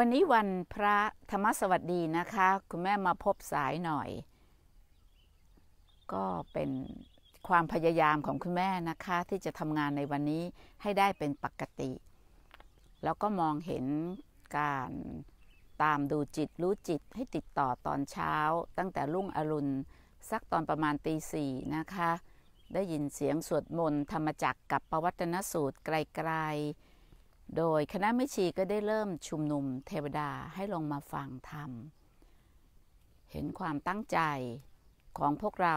วันนี้วันพระธรรมสวัสดีนะคะคุณแม่มาพบสายหน่อย ก็เป็นความพยายามของคุณแม่นะคะที่จะทำงานในวันนี้ให้ได้เป็นปกติแล้วก็มองเห็นการตามดูจิตรู้จิตให้ติดต่อตอนเช้า ตั้งแต่รุ่งอรุณสักตอนประมาณตีสี่นะคะ ได้ยินเสียงสวดมนต์ธรรมจักกับปวัตนสูตรไกลโดยคณะม่ชีก็ได้เริ่มชุมนุม เทวดาให้ลงมาฟังธรรม เห็นความตั้งใจของพวกเรา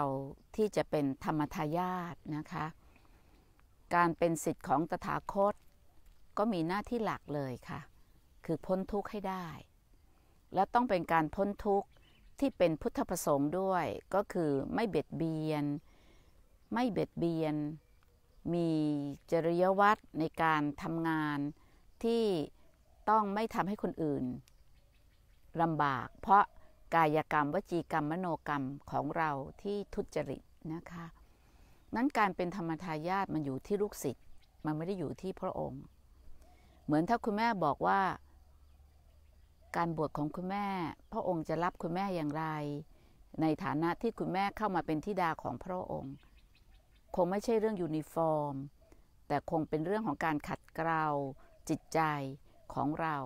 ที่จะเป็นธรรมทายาทนะคะการเป็นสิทธิ์ของตถาคต ก็มีหน้าที่หลักเลยค่ะ คือพ้นทุกข์ให้ได้ และต้องเป็นการพ้นทุกข์ที่เป็นพุทธประสงค์ด้วย ก็คือไม่เบียดเบียน ไม่เบียดเบียน มีจริยวัตรในการทำงานที่ต้องไม่ทำให้คนอื่นลำบากเพราะกายกรรมวจีกรรมมโนกรรมของเราที่ทุจริตนะคะ นั้นการเป็นธรรมทายาทมันอยู่ที่ลูกศิษย์มันไม่ได้อยู่ที่พระองค์ เหมือนถ้าคุณแม่บอกว่าการบวชของคุณแม่ พระองค์จะรับคุณแม่อย่างไร ในฐานะที่คุณแม่เข้ามาเป็นทิดาของพระองค์ คงไม่ใช่เรื่องยูนิฟอร์ม แต่คงเป็นเรื่องของการขัดเกลาจิตใจของเรา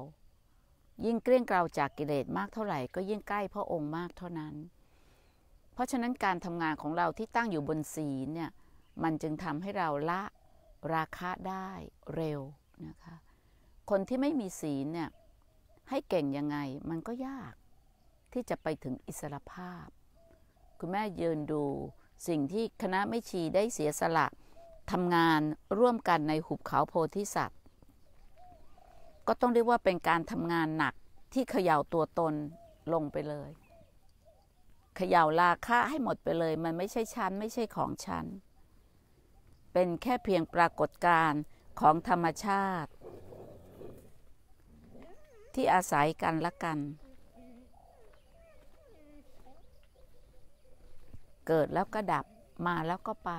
ยิ่งเกลี้ยงเกลาจากกิเลสมากเท่าไหร่ก็ยิ่งใกล้พระองค์มากเท่านั้น เพราะฉะนั้นการทำงานของเราที่ตั้งอยู่บนศีลเนี่ยมันจึงทำให้เราละราคะได้เร็วนะคะ คนที่ไม่มีศีลเนี่ยให้เก่งยังไงมันก็ยากที่จะไปถึงอิสรภาพ คุณแม่ยืนดูสิ่งที่คณะไม่ชีได้เสียสละทำงานร่วมกันในหุบเขาโพธิสัตว์ก็ต้องเรียกว่าเป็นการทำงานหนักที่เขย่าตัวตนลงไปเลยเขย่าราคาให้หมดไปเลย มันไม่ใช่ชั้นไม่ใช่ของชั้นเป็นแค่เพียงปรากฏการณ์ของธรรมชาติ ที่อาศัยกันละกัน เกิดแล้วก็ดับมาแล้วก็ไป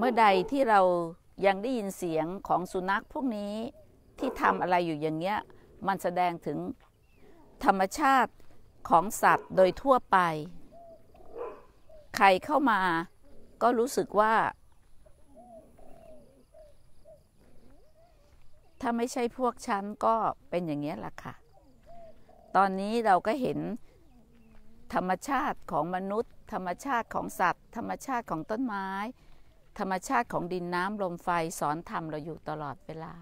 เมื่อใดที่เรายังได้ยินเสียงของสุนัขพวกนี้ที่ทำอะไรอยู่อย่างเงี้ย มันแสดงถึงธรรมชาติของสัตว์โดยทั่วไป ใครเข้ามาก็รู้สึกว่าถ้าไม่ใช่พวกฉันก็เป็นอย่างเงี้ยแหละค่ะ ตอนนี้เราก็เห็นธรรมชาติของมนุษย์ ธรรมชาติของสัตว์ ธรรมชาติของต้นไม้ธรรมชาติของดินน้ำลมไฟสอนธรรมเราอยู่ตลอดเวลา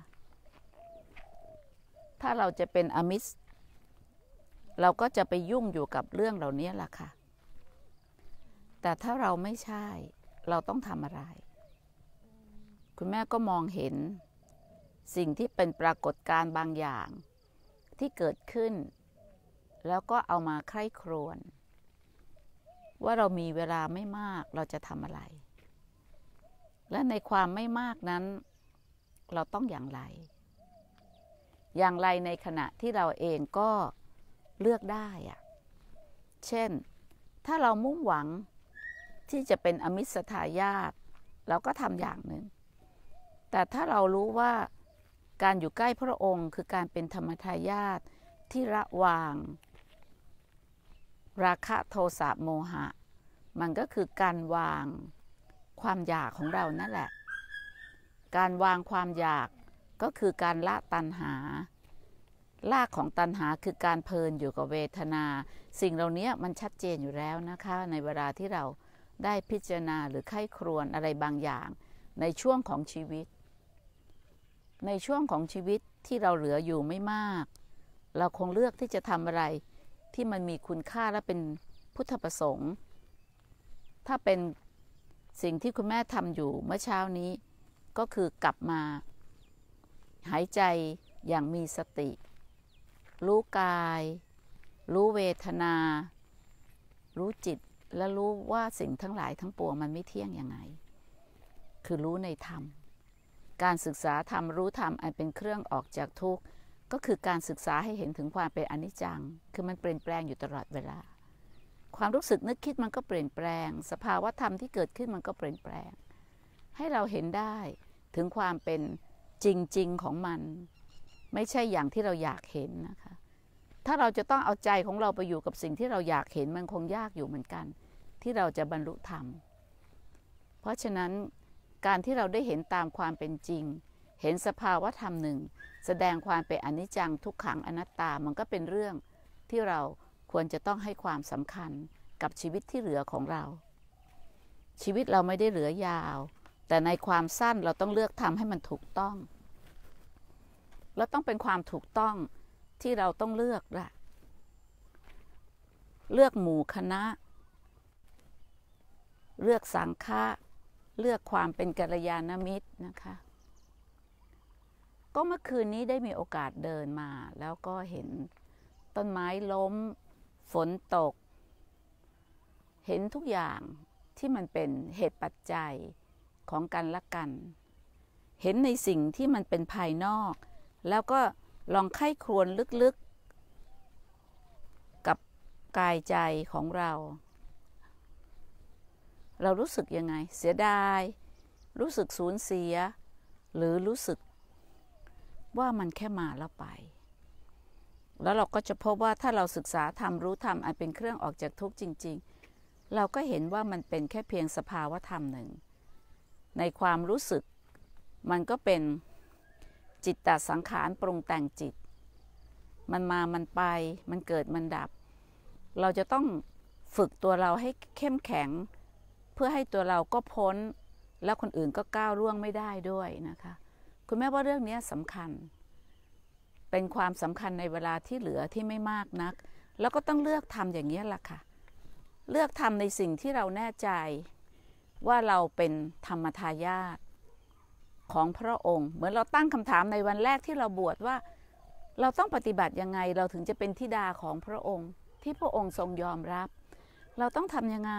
ถ้าเราจะเป็นอมิส เราก็จะไปยุ่งอยู่กับเรื่องเหล่านี้ล่ะค่ะ แต่ถ้าเราไม่ใช่เราต้องทำอะไร คุณแม่ก็มองเห็นสิ่งที่เป็นปรากฏการณ์บางอย่างที่เกิดขึ้น แล้วก็เอามาใคร่ครวญว่าเรามีเวลาไม่มากเราจะทำอะไรและในความไม่มากนั้นเราต้องอย่างไร อย่างไรในขณะที่เราเองก็เลือกได้อะเช่น ถ้าเรามุ่งหวังที่จะเป็นอมิสทายาตเราก็ทำอย่างหนึ่ง แต่ถ้าเรารู้ว่าการอยู่ใกล้พระองค์ คือการเป็นธรรมทายาตที่ระวาง ราคะโทสะโมหะ มันก็คือการวางความอยากของเรานั่นแหละ การวางความอยากก็คือการละตัณหา ลากของตัณหาคือการเพลินอยู่กับเวทนา สิ่งเหล่านี้มันชัดเจนอยู่แล้วนะคะ ในเวลาที่เราได้พิจารณาหรือไข้ครวญอะไรบางอย่างในช่วงของชีวิต ในช่วงของชีวิตที่เราเหลืออยู่ไม่มาก เราคงเลือกที่จะทำอะไรที่มันมีคุณค่าและเป็นพุทธประสงค์ ถ้าเป็นสิ่งที่คุณแม่ทำอยู่เมื่อเช้านี้ ก็คือกลับมา หายใจอย่างมีสติ รู้กาย รู้เวทนา รู้จิตและรู้ว่าสิ่งทั้งหลายทั้งปวงมันไม่เที่ยงยังไง คือรู้ในธรรม การศึกษาธรรมรู้ธรรมอันเป็นเครื่องออกจากทุกข์ก็คือการศึกษาให้เห็นถึงความเป็นอนิจจังคือมันเปลี่ยนแปลงอยู่ตลอดเวลาความรู้สึกนึกคิดมันก็เปลี่ยนแปลง สภาวะธรรมที่เกิดขึ้นมันก็เปลี่ยนแปลง ให้เราเห็นได้ถึงความเป็นจริงๆของมัน ไม่ใช่อย่างที่เราอยากเห็นนะคะถ้าเราจะต้องเอาใจของเราไปอยู่กับสิ่งที่เราอยากเห็นมันคงยากอยู่เหมือนกัน ที่เราจะบรรลุธรรม เพราะฉะนั้นการที่เราได้เห็นตามความเป็นจริง เห็นสภาวะธรรมหนึ่ง แสดงความเป็นอนิจจังทุกขังอนัตตามันก็เป็นเรื่องที่เราควรจะต้องให้ความสำคัญกับชีวิตที่เหลือของเรา ชีวิตเราไม่ได้เหลือยาว แต่ในความสั้นเราต้องเลือกทำให้มันถูกต้องแลวต้องเป็นความถูกต้องที่เราต้องเลือกละเลือกหมู่คณะ เลือกสังฆะ เลือกความเป็นกัลยาณมิตรนะคะ ก็เมื่อคืนนี้ได้มีโอกาสเดินมา แล้วก็เห็นต้นไม้ล้มฝนตก เห็นทุกอย่างที่มันเป็นเหตุปัจจัยของกันและกัน เห็นในสิ่งที่มันเป็นภายนอก แล้วก็ลองไข้ครวญลึกๆ กับกายใจของเรา เรารู้สึกยังไง เสียดาย รู้สึกสูญเสีย หรือรู้สึกว่ามันแค่มาแล้วไปแล้วเราก็จะพบว่าถ้าเราศึกษาธรรมรู้ธรรมอันเป็นเครื่องออกจากทุกข์จริง ๆ เราก็เห็นว่ามันเป็นแค่เพียงสภาวะธรรมหนึ่ง ในความรู้สึกมันก็เป็นจิตตสังขารปรุงแต่งจิต มันมามันไปมันเกิดมันดับเราจะต้องฝึกตัวเราให้เข้มแข็ง เพื่อให้ตัวเราก็พ้นแล้วคนอื่นก็ก้าวล่วงไม่ได้ด้วยนะคะคุณแม่ว่าเรื่องนี้สำคัญเป็นความสำคัญในเวลาที่เหลือที่ไม่มากนัก แล้วก็ต้องเลือกทำอย่างนี้ล่ะค่ะ เลือกทำในสิ่งที่เราแน่ใจ ว่าเราเป็นธรรมทายาทของพระองค์ เหมือนเราตั้งคำถามในวันแรกที่เราบวชว่าเราต้องปฏิบัติยังไงเราถึงจะเป็นทิดาของพระองค์ที่พระองค์ทรงยอมรับ เราต้องทำยังไง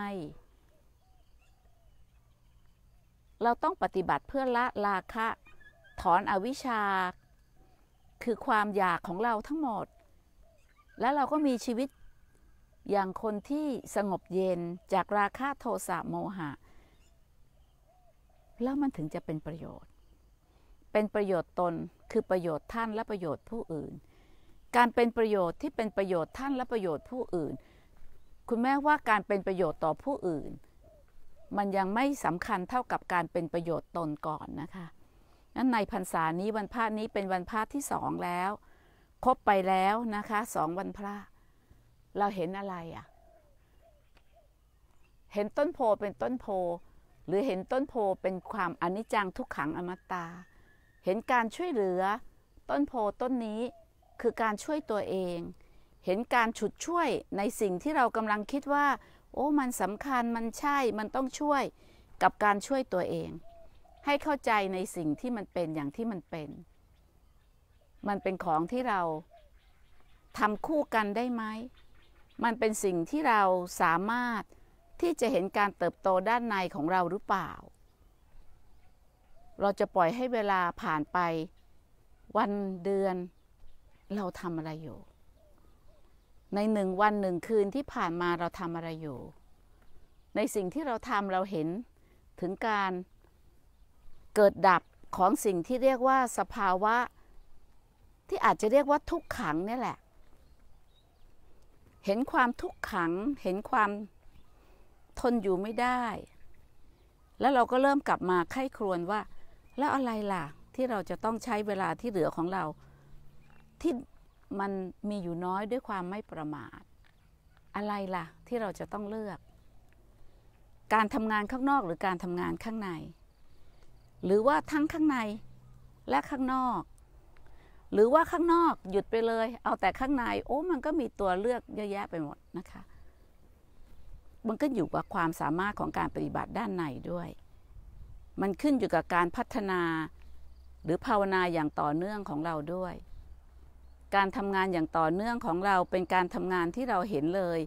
เราต้องปฏิบัติเพื่อละราคะ ถอนอวิชชาคือความอยากของเราทั้งหมด แล้วเราก็มีชีวิตอย่างคนที่สงบเย็นจากราคะโทสะโมหะ แล้วมันถึงจะเป็นประโยชน์ เป็นประโยชน์ตน คือประโยชน์ท่านและประโยชน์ผู้อื่น การเป็นประโยชน์ที่เป็นประโยชน์ท่านและประโยชน์ผู้อื่น คุณแม่ว่าการเป็นประโยชน์ต่อผู้อื่น มันยังไม่สำคัญเท่ากับการเป็นประโยชน์ตนก่อนนะคะนั้นในพรรษานี้วันพระนี้เป็นวันพระที่สองแล้ว ครบไปแล้วนะคะสองวันพระ เราเห็นอะไรอะ่ะเห็นต้นโพเป็นต้นโพหรือเห็นต้นโพเป็นความอนิจจังทุกขังอมตะเห็นการช่วยเหลือ ต้นโพต้นนี้คือการช่วยตัวเอง เห็นการฉุดช่วยในสิ่งที่เรากำลังคิดว่า โอ้มันสำคัญมันใช่มันต้องช่วยกับการช่วยตัวเองให้เข้าใจในสิ่งที่มันเป็นอย่างที่มันเป็น มันเป็นของที่เราทำคู่กันได้ไหม มันเป็นสิ่งที่เราสามารถที่จะเห็นการเติบโตด้านในของเราหรือเปล่า เราจะปล่อยให้เวลาผ่านไป วันเดือน เราทำอะไรอยู่ ในหนึ่งวันหนึ่งคืนที่ผ่านมาเราทำอะไรอยู่ ในสิ่งที่เราทำเราเห็นถึงการเกิดดับของสิ่งที่เรียกว่าสภาวะ ที่อาจจะเรียกว่าทุกขังนี่แหละ เห็นความทุกขังเห็นความทนอยู่ไม่ได้ แล้วเราก็เริ่มกลับมาไข้ครวนว่า แล้วอะไรล่ะที่เราจะต้องใช้เวลาที่เหลือของเรา ที่มันมีอยู่น้อยด้วยความไม่ประมาท อะไรล่ะ ที่เราจะต้องเลือก การทำงานข้างนอกหรือการทำงานข้างในหรือว่าทั้งข้างในและข้างนอก หรือว่าข้างนอกหยุดไปเลย เอาแต่ข้างใน โอ้ มันก็มีตัวเลือกเยอะแยะไปหมดนะคะ มันก็อยู่กับความสามารถของการปฏิบัติด้านในด้วย มันขึ้นอยู่กับการพัฒนาหรือภาวนาอย่างต่อเนื่องของเราด้วย การทำงานอย่างต่อเนื่องของเราเป็นการทำงานที่เราเห็นเลย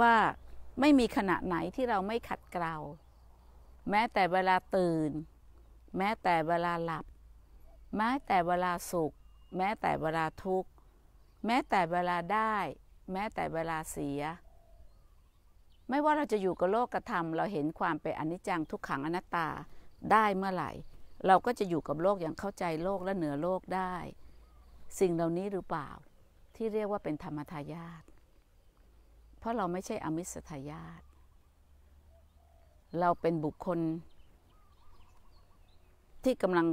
ว่าไม่มีขณะไหนที่เราไม่ขัดเกลาแม้แต่เวลาตื่นแม้แต่เวลาหลับ แม้แต่เวลาสุข แม้แต่เวลาทุกข์ แม้แต่เวลาได้ แม้แต่เวลาเสีย ไม่ว่าเราจะอยู่กับโลกกระทำเราเห็นความเป็นอนิจจังทุกขังอนัตตาได้เมื่อไหร่ เราก็จะอยู่กับโลกอย่างเข้าใจโลกและเหนือโลกได้ สิ่งเหล่านี้หรือเปล่า ที่เรียกว่าเป็นธรรมทายาทเพราะเราไม่ใช่อมิสทายาทเราเป็นบุคคลที่กำลัง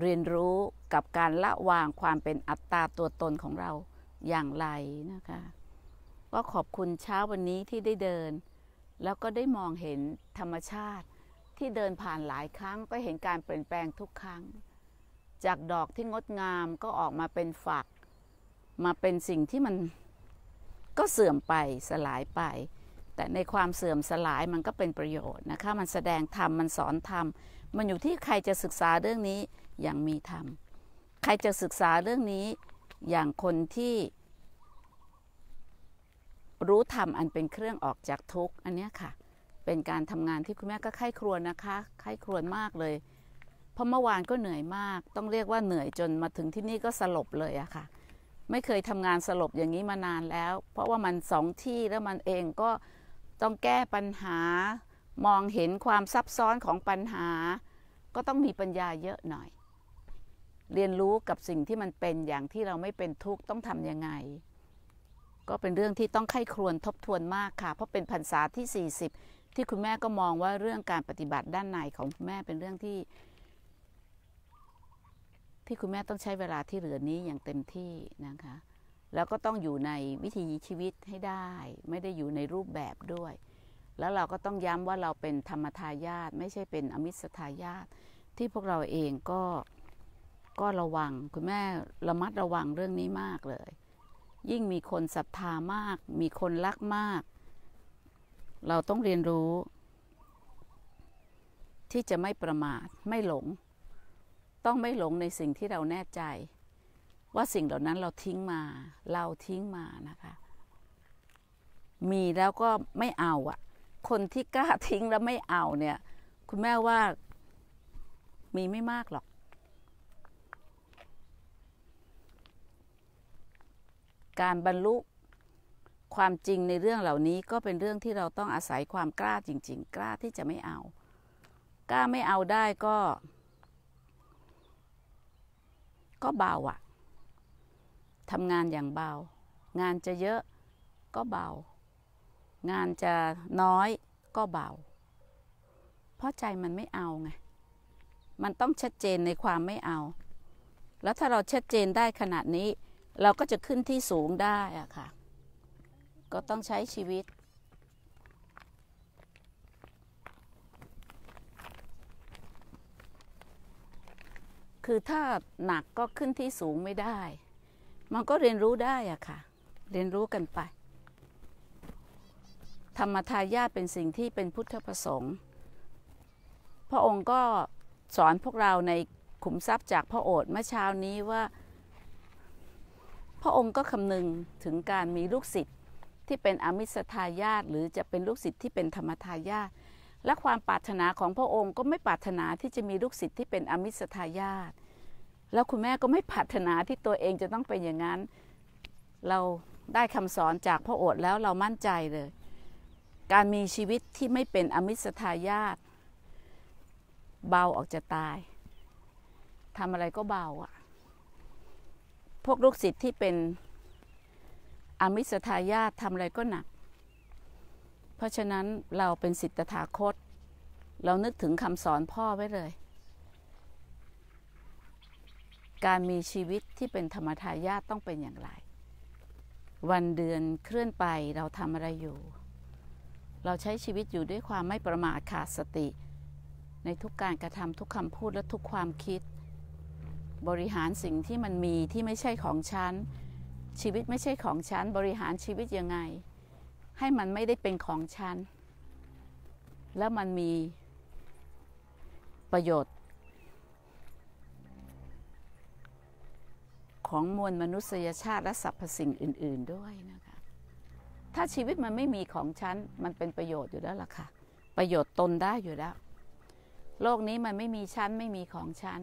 เรียนรู้กับการละวางความเป็นอัตตาตัวตนของเราอย่างไรนะคะ ก็ขอบคุณเช้าวันนี้ที่ได้เดิน แล้วก็ได้มองเห็นธรรมชาติที่เดินผ่านหลายครั้งก็เห็นการเปลี่ยนแปลงทุกครั้ง จากดอกที่งดงามก็ออกมาเป็นฝัก มาเป็นสิ่งที่มันก็เสื่อมไปสลายไป แต่ในความเสื่อมสลายมันก็เป็นประโยชน์นะคะมันแสดงธรรมมันสอนธรรมมันอยู่ที่ใครจะศึกษาเรื่องนี้อย่างมีธรรม ใครจะศึกษาเรื่องนี้อย่างคนที่รู้ธรรมอันเป็นเครื่องออกจากทุกข์อันนี้ค่ะ เป็นการทำงานที่คุณแม่ก็ไข้ครวญนะคะไข้ครวญมากเลย เพราะเมื่อวานก็เหนื่อยมาก ต้องเรียกว่าเหนื่อยจนมาถึงที่นี่ก็สลบเลยอะค่ะ ไม่เคยทำงานสลบอย่างนี้มานานแล้ว เพราะว่ามันสองที่แล้วมันเองก็ต้องแก้ปัญหามองเห็นความซับซ้อนของปัญหา ก็ต้องมีปัญญาเยอะหน่อย เรียนรู้กับสิ่งที่มันเป็นอย่างที่เราไม่เป็นทุกข์ต้องทำยังไง ก็เป็นเรื่องที่ต้องไข้ครวนทบทวนมากค่ะ เพราะเป็นพรรษาที่ 40 ที่คุณแม่ก็มองว่าเรื่องการปฏิบัติด้านในของคุณแม่เป็นเรื่องที่ ที่คุณแม่ต้องใช้เวลาที่เหลือนี้อย่างเต็มที่นะคะแล้วก็ต้องอยู่ในวิถีชีวิตให้ได้ ไม่ได้อยู่ในรูปแบบด้วยแล้วเราก็ต้องย้ำว่าเราเป็นธรรมทายาทไม่ใช่เป็นอมิสทายาทที่พวกเราเองก็ก็ระวัง คุณแม่ระมัดระวังเรื่องนี้มากเลย ยิ่งมีคนศรัทธามาก มีคนรักมาก เราต้องเรียนรู้ ที่จะไม่ประมาทไม่หลง ต้องไม่หลงในสิ่งที่เราแน่ใจ ว่าสิ่งเหล่านั้นเราทิ้งมา เราทิ้งมานะคะมีแล้วก็ไม่เอาอะคนที่กล้าทิ้งแล้วไม่เอาเนี่ยคุณแม่ว่ามีไม่มากหรอก การบรรลุความจริงในเรื่องเหล่านี้ก็เป็นเรื่องที่เราต้องอาศัยความกล้าจริง ๆ กล้าที่จะไม่เอา กล้าไม่เอาได้ก็ ก็เบาอะทำงานอย่างเบา งานจะเยอะก็เบางานจะน้อยก็เบาเพราะใจมันไม่เอาไงมันต้องชัดเจนในความไม่เอา แล้วถ้าเราชัดเจนได้ขนาดนี้ เราก็จะขึ้นที่สูงได้อะค่ะ ก็ต้องใช้ชีวิต คือถ้าหนักก็ขึ้นที่สูงไม่ได้มันก็เรียนรู้ได้อะค่ะ เรียนรู้กันไปธรรมทายาทเป็นสิ่งที่เป็นพุทธประสงค์พระองค์ก็สอนพวกเราในขุมทรัพย์จากพระโอษฐ์เมื่อเช้านี้ว่า พระองค์ก็คำนึงถึงการมีลูกศิษย์ที่เป็นอมิสทายาทหรือจะเป็นลูกศิษย์ที่เป็นธรรมทายาทและความปรารถนาของพระองค์ก็ไม่ปรารถนาที่จะมีลูกศิษย์ที่เป็นอมิสทายาทแล้วคุณแม่ก็ไม่ปรารถนาที่ตัวเองจะต้องเป็นอย่างนั้น เราได้คำสอนจากพระโอษฐ์แล้วเรามั่นใจเลยการมีชีวิตที่ไม่เป็นอมิสทายาทเบาออกจะตายทำอะไรก็เบาอะพวกลูกศิษย์ที่เป็นอมิสทายาททำอะไรก็หนัก เพราะฉะนั้นเราเป็นสิทธาคต เรานึกถึงคำสอนพ่อไว้เลย การมีชีวิตที่เป็นธรรมทายาทต้องเป็นอย่างไร วันเดือนเคลื่อนไปเราทำอะไรอยู่เราใช้ชีวิตอยู่ด้วยความไม่ประมาทขาดสติ ในทุกการกระทำทุกคำพูดและทุกความคิด บริหารสิ่งที่มันมีที่ไม่ใช่ของฉัน ชีวิตไม่ใช่ของฉัน บริหารชีวิตยังไง ให้มันไม่ได้เป็นของฉัน แล้วมันมีประโยชน์ ของมวลมนุษยชาติและสรรพสิ่งอื่นๆด้วยนะคะถ้าชีวิตมันไม่มีของฉันมันเป็นประโยชน์อยู่แล้วล่ะค่ะ ประโยชน์ตนได้อยู่แล้ว โลกนี้มันไม่มี ฉันไม่มีของฉัน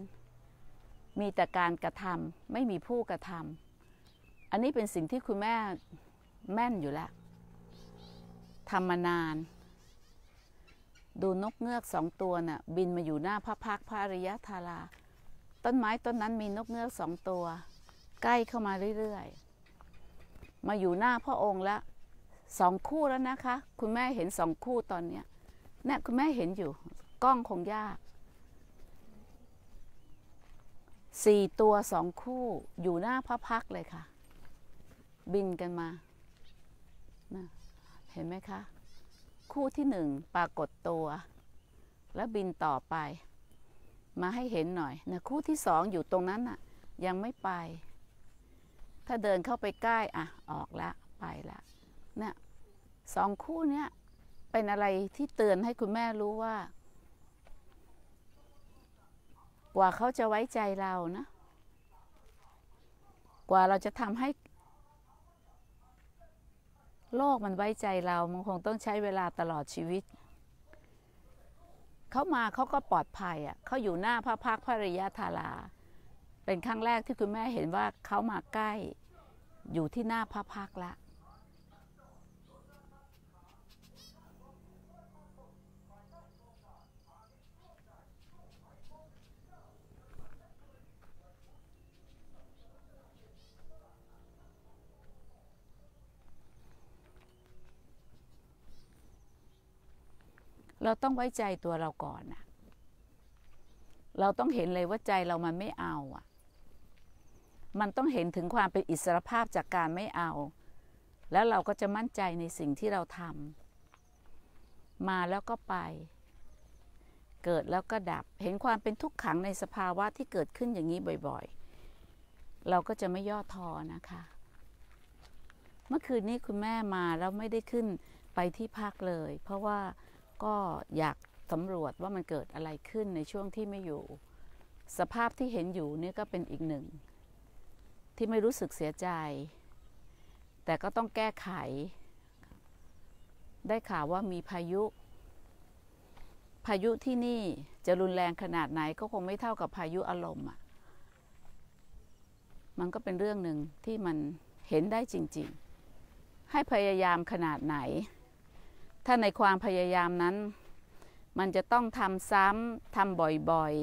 มีแต่การกระทำไม่มีผู้กระทำ อันนี้เป็นสิ่งที่คุณแม่แม่นอยู่แล้วทำมานาน ดูนกเงือกสองตัวนะ่ะบินมาอยู่หน้าพระพักพระอริยธาราต้นไม้ต้นนั้นมีนกเงือกสองตัว ใกล้เข้ามาเรื่อย ๆ มาอยู่หน้าพระองค์แล้วสองคู่แล้วนะคะ คุณแม่เห็นสองคู่ตอนเนี้ยเนี่ยคุณแม่เห็นอยู่กล้องคงยากสี่ตัวสองคู่อยู่หน้าพระพักเลยค่ะ บินกันมา เห็นไหมคะคู่ที่หนึ่งปรากฏตัว แล้วบินต่อไป มาให้เห็นหน่อยนะคู่ที่สองอยู่ตรงนั้นน่ะ ยังไม่ไป ถ้าเดินเข้าไปใกล้อ่ะออกละไปละเนี่ยสองคู่เนี้ย เป็นอะไรที่เตือนให้คุณแม่รู้ว่า กว่าเขาจะไว้ใจเรานะ กว่าเราจะทำให้ โลกมันไว้ใจเรามันคงต้องใช้เวลาตลอดชีวิต เขามาเขาก็ปลอดภัยอ่ะเขาอยู่หน้าพระพักพระริยาธาราเป็น ครั้งแรกที่คุณแม่เห็นว่าเขามาใกล้ อยู่ที่หน้าพระพักละเราต้องไว้ใจตัวเราก่อนอะเราต้องเห็นเลยว่าใจเรามันไม่เอาอะมันต้องเห็นถึงความเป็นอิสรภาพจากการไม่เอา แล้วเราก็จะมั่นใจในสิ่งที่เราทำมาแล้วก็ไป เกิดแล้วก็ดับ เห็นความเป็นทุกขังในสภาวะที่เกิดขึ้นอย่างนี้บ่อยๆ เราก็จะไม่ย่อท้อนะคะ เมื่อคืนนี้คุณแม่มาแล้วไม่ได้ขึ้นไปที่พักเลย เพราะว่าก็อยากสำรวจว่ามันเกิดอะไรขึ้นในช่วงที่ไม่อยู่ สภาพที่เห็นอยู่นี่ก็เป็นอีกหนึ่ง ที่ไม่รู้สึกเสียใจ แต่ก็ต้องแก้ไข ได้ข่าวว่ามีพายุ พายุที่นี่จะรุนแรงขนาดไหนก็คงไม่เท่ากับพายุอารมณ์อ่ะมันก็เป็นเรื่องหนึ่งที่มันเห็นได้จริงๆ ให้พยายามขนาดไหนถ้าในความพยายามนั้น มันจะต้องทำซ้ำทำบ่อย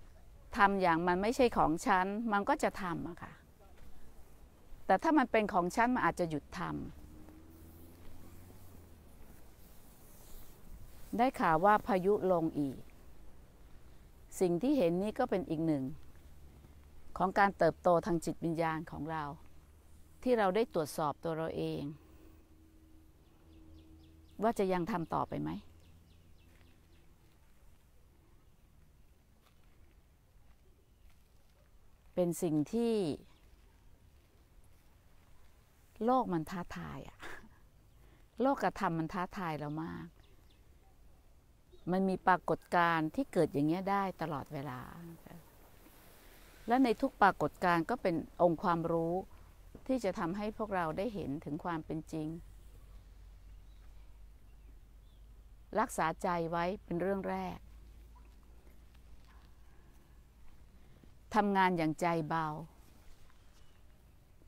ๆทำอย่างมันไม่ใช่ของฉัน มันก็จะทำอะค่ะแต่ถ้ามันเป็นของฉัน มันอาจจะหยุดทำได้ข่าวว่าพายุลงอีก สิ่งที่เห็นนี้ก็เป็นอีกหนึ่ง ของการเติบโตทางจิตวิญญาณของเรา ที่เราได้ตรวจสอบตัวเราเองว่าจะยังทำต่อไปไหม เป็นสิ่งที่ โลกมันท้าทายอะโลกกระทำมันท้าทายเรามาก มันมีปรากฏการณ์ที่เกิดอย่างเงี้ยได้ตลอดเวลา และในทุกปรากฏการณ์ก็เป็นองค์ความรู้ ที่จะทำให้พวกเราได้เห็นถึงความเป็นจริงรักษาใจไว้เป็นเรื่องแรกทำงานอย่างใจเบา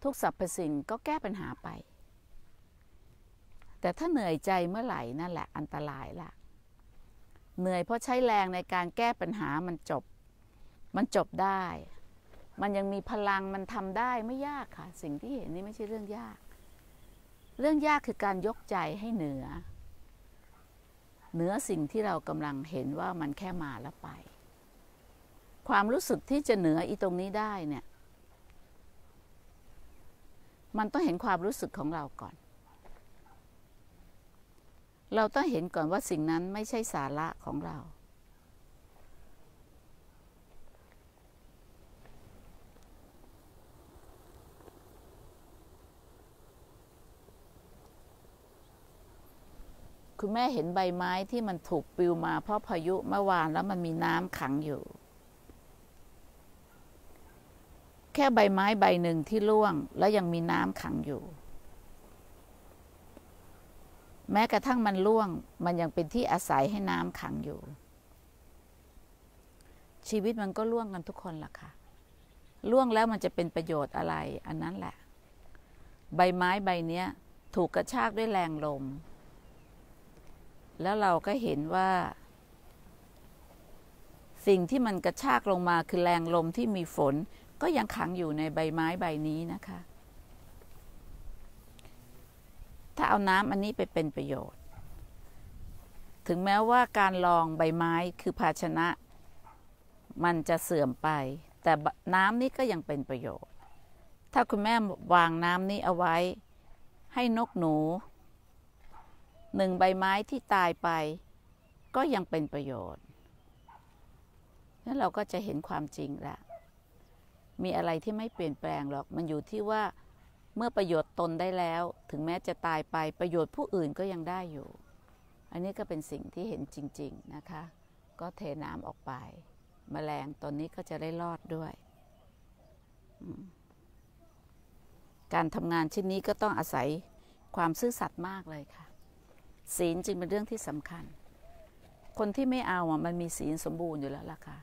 ทุกสรรพสิ่งก็แก้ปัญหาไป แต่ถ้าเหนื่อยใจเมื่อไหร่นั่นแหละอันตรายละเหนื่อยเพราะใช้แรงในการแก้ปัญหามันจบ มันจบได้ มันยังมีพลังมันทำได้ไม่ยากค่ะ สิ่งที่เห็นนี่ไม่ใช่เรื่องยาก เรื่องยากคือการยกใจให้เหนือเหนือสิ่งที่เรากำลังเห็นว่ามันแค่มาแล้วไป ความรู้สึกที่จะเหนืออีตรงนี้ได้เนี่ย มันต้องเห็นความรู้สึกของเราก่อน เราต้องเห็นก่อนว่าสิ่งนั้นไม่ใช่สาระของเราคุณแม่เห็นใบไม้ที่มันถูกปลิวมาเพราะพายุเมื่อวานแล้วมันมีน้ำขังอยู่ แค่ใบไม้ใบหนึ่งที่ร่วงแล้วยังมีน้ำขังอยู่ แม้กระทั่งมันร่วงมันยังเป็นที่อาศัยให้น้ำขังอยู่ ชีวิตมันก็ร่วงกันทุกคนล่ะค่ะร่วงแล้วมันจะเป็นประโยชน์อะไร อันนั้นแหละ ใบไม้ใบเนี้ยถูกกระชากด้วยแรงลมแล้วเราก็เห็นว่า สิ่งที่มันกระชากลงมาคือแรงลมที่มีฝน ก็ยังขังอยู่ในใบไม้ใบนี้นะคะ ถ้าเอาน้ำอันนี้ ไปเป็นประโยชน์ ถึงแม้ว่าการลองใบไม้คือภาชนะ มันจะเสื่อมไป แต่น้ำนี้ก็ยังเป็นประโยชน์ ถ้าคุณแม่วางน้ำนี้เอาไว้ ให้นกหนูหนึ่งใบไม้ที่ตายไป ก็ยังเป็นประโยชน์นั้นเราก็จะเห็นความจริงละ มีอะไรที่ไม่เปลี่ยนแปลงหรอก มันอยู่ที่ว่า เมื่อประโยชน์ตนได้แล้ว ถึงแม้จะตายไปประโยชน์ผู้อื่นก็ยังได้อยู่ อันนี้ก็เป็นสิ่งที่เห็นจริง ๆนะคะ ก็เทน้ำออกไปมแมลงตนนี้ก็จะได้รอดด้วย การทำงานชิ้นนี้ก็ต้องอาศัยความซื่อสัตย์มากเลยค่ะศีลจึงเป็นเรื่องที่สำคัญ คนที่ไม่เอาอ่ะมันมีศีลสมบูรณ์อยู่แล้วล่ะค่ะ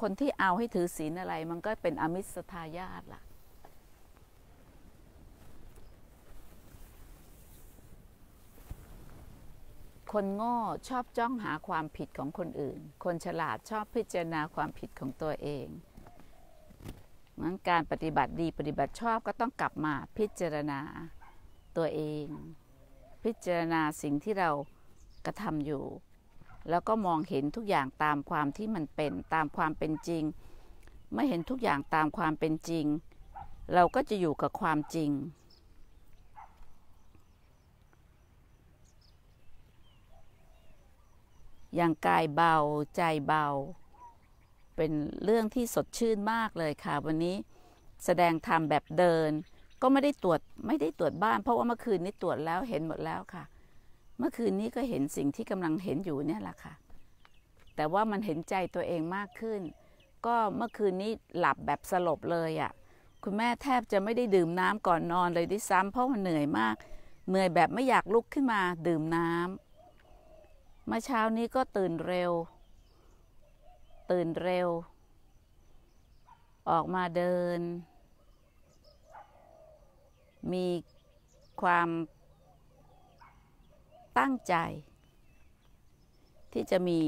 คนที่เอาให้ถือศีลอะไร มันก็เป็นอมิสทายาตล่ะ คนโง่ชอบจ้องหาความผิดของคนอื่น คนฉลาดชอบพิจารณาความผิดของตัวเองงั้นการปฏิบัติดี ปฏิบัติชอบก็ต้องกลับมาพิจารณาตัวเองพิจารณาสิ่งที่เรากระทำอยู่ แล้วก็มองเห็นทุกอย่างตามความที่มันเป็นตามความเป็นจริงเมื่อเห็นทุกอย่างตามความเป็นจริง เราก็จะอยู่กับความจริง อย่างกายเบาใจเบา เป็นเรื่องที่สดชื่นมากเลยค่ะวันนี้แสดงธรรมแบบเดินก็ไม่ได้ตรวจไม่ได้ตรวจบ้านเพราะว่าเมื่อคืนนี้ตรวจแล้วเห็นหมดแล้วค่ะ เมื่อคืนนี้ก็เห็นสิ่งที่กำลังเห็นอยู่เนี่ยแหละค่ะ แต่ว่ามันเห็นใจตัวเองมากขึ้น ก็เมื่อคืนนี้หลับแบบสลบเลยอะ่ะคุณแม่แทบจะไม่ได้ดื่มน้ำก่อนนอนเลยด้วยซ้ำ เพราะมันเหนื่อยมาก เหนื่อยแบบไม่อยากลุกขึ้นมา ดื่มน้ำ เมื่อเช้านี้ก็ตื่นเร็ว ตื่นเร็ว ออกมาเดินมีความตั้งใจ ที่จะมี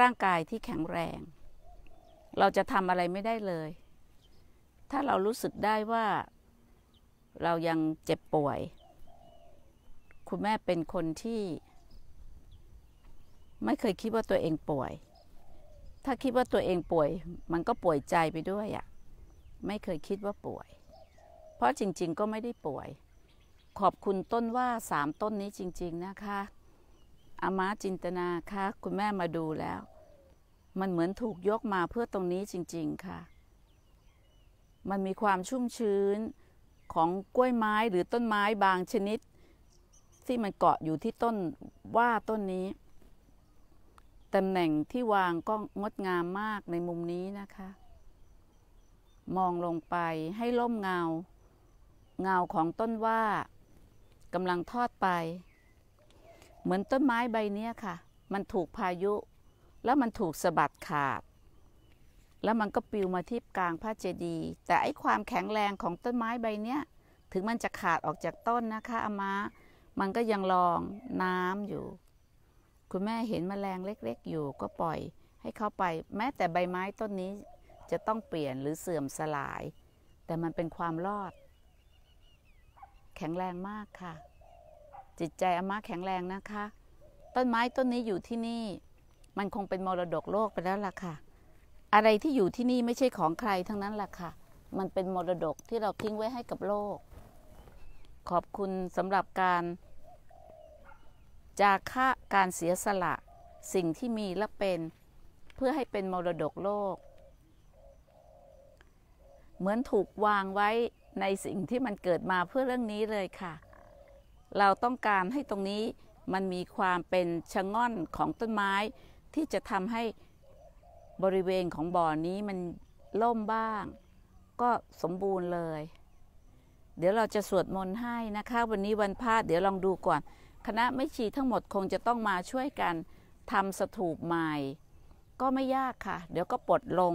ร่างกายที่แข็งแรง เราจะทำอะไรไม่ได้เลย ถ้าเรารู้สึกได้ว่าเรายังเจ็บป่วย คุณแม่เป็นคนที่ ไม่เคยคิดว่าตัวเองป่วย ถ้าคิดว่าตัวเองป่วย มันก็ป่วยใจไปด้วยอะ่ะไม่เคยคิดว่าป่วยราะจริงๆก็ไม่ได้ป่วย ขอบคุณต้นว่าสามต้นนี้จริง ๆ นะคะ อามาจินตนาค่ะ คุณแม่มาดูแล้ว มันเหมือนถูกยกมาเพื่อตรงนี้จริง ๆ ค่ะ มันมีความชุ่มชื้นของกล้วยไม้หรือต้นไม้บางชนิด ที่มันเกาะอยู่ที่ต้นว่าต้นนี้ตำแหน่งที่วางก็งดงามมากในมุมนี้นะคะ มองลงไปให้ร่มเงาเงาของต้นว่ากำลังทอดไป เหมือนต้นไม้ใบนี้ค่ะ มันถูกพายุ แล้วมันถูกสะบัดขาด แล้วมันก็ปลิวมาที่กลางพระเจดีย์แต่ไอ้ความแข็งแรงของต้นไม้ใบนี้ ถึงมันจะขาดออกจากต้นนะคะอามามันก็ยังรองน้ำอยู่ คุณแม่เห็นมแมลงเล็กๆอยู่ ก็ปล่อยให้เขาไป แม้แต่ใบไม้ต้นนี้จะต้องเปลี่ยนหรือเสื่อมสลาย แต่มันเป็นความรอดแข็งแรงมากค่ะ จิตใจอาม่าแข็งแรงนะคะ ต้นไม้ต้นนี้อยู่ที่นี่ มันคงเป็นมรดกโลกไปแล้วล่ะค่ะ อะไรที่อยู่ที่นี่ไม่ใช่ของใครทั้งนั้นล่ะค่ะ มันเป็นมรดกที่เราทิ้งไว้ให้กับโลก ขอบคุณสำหรับการ จาค่าการเสียสละสิ่งที่มีและเป็นเพื่อให้เป็นมรดกโลก เหมือนถูกวางไว้ในสิ่งที่มันเกิดมาเพื่อเรื่องนี้เลยค่ะ เราต้องการให้ตรงนี้มันมีความเป็นชะง่อนของต้นไม้ ที่จะทำให้บริเวณของบ่อนี้มันล่มบ้าง ก็สมบูรณ์เลย เดี๋ยวเราจะสวดมนต์ให้นะคะ วันนี้วันพาด เดี๋ยวลองดูก่อนคณะไม่ชีทั้งหมดคงจะต้องมาช่วยกันทำสถูปใหม่ ก็ไม่ยากค่ะ เดี๋ยวก็ปลดลง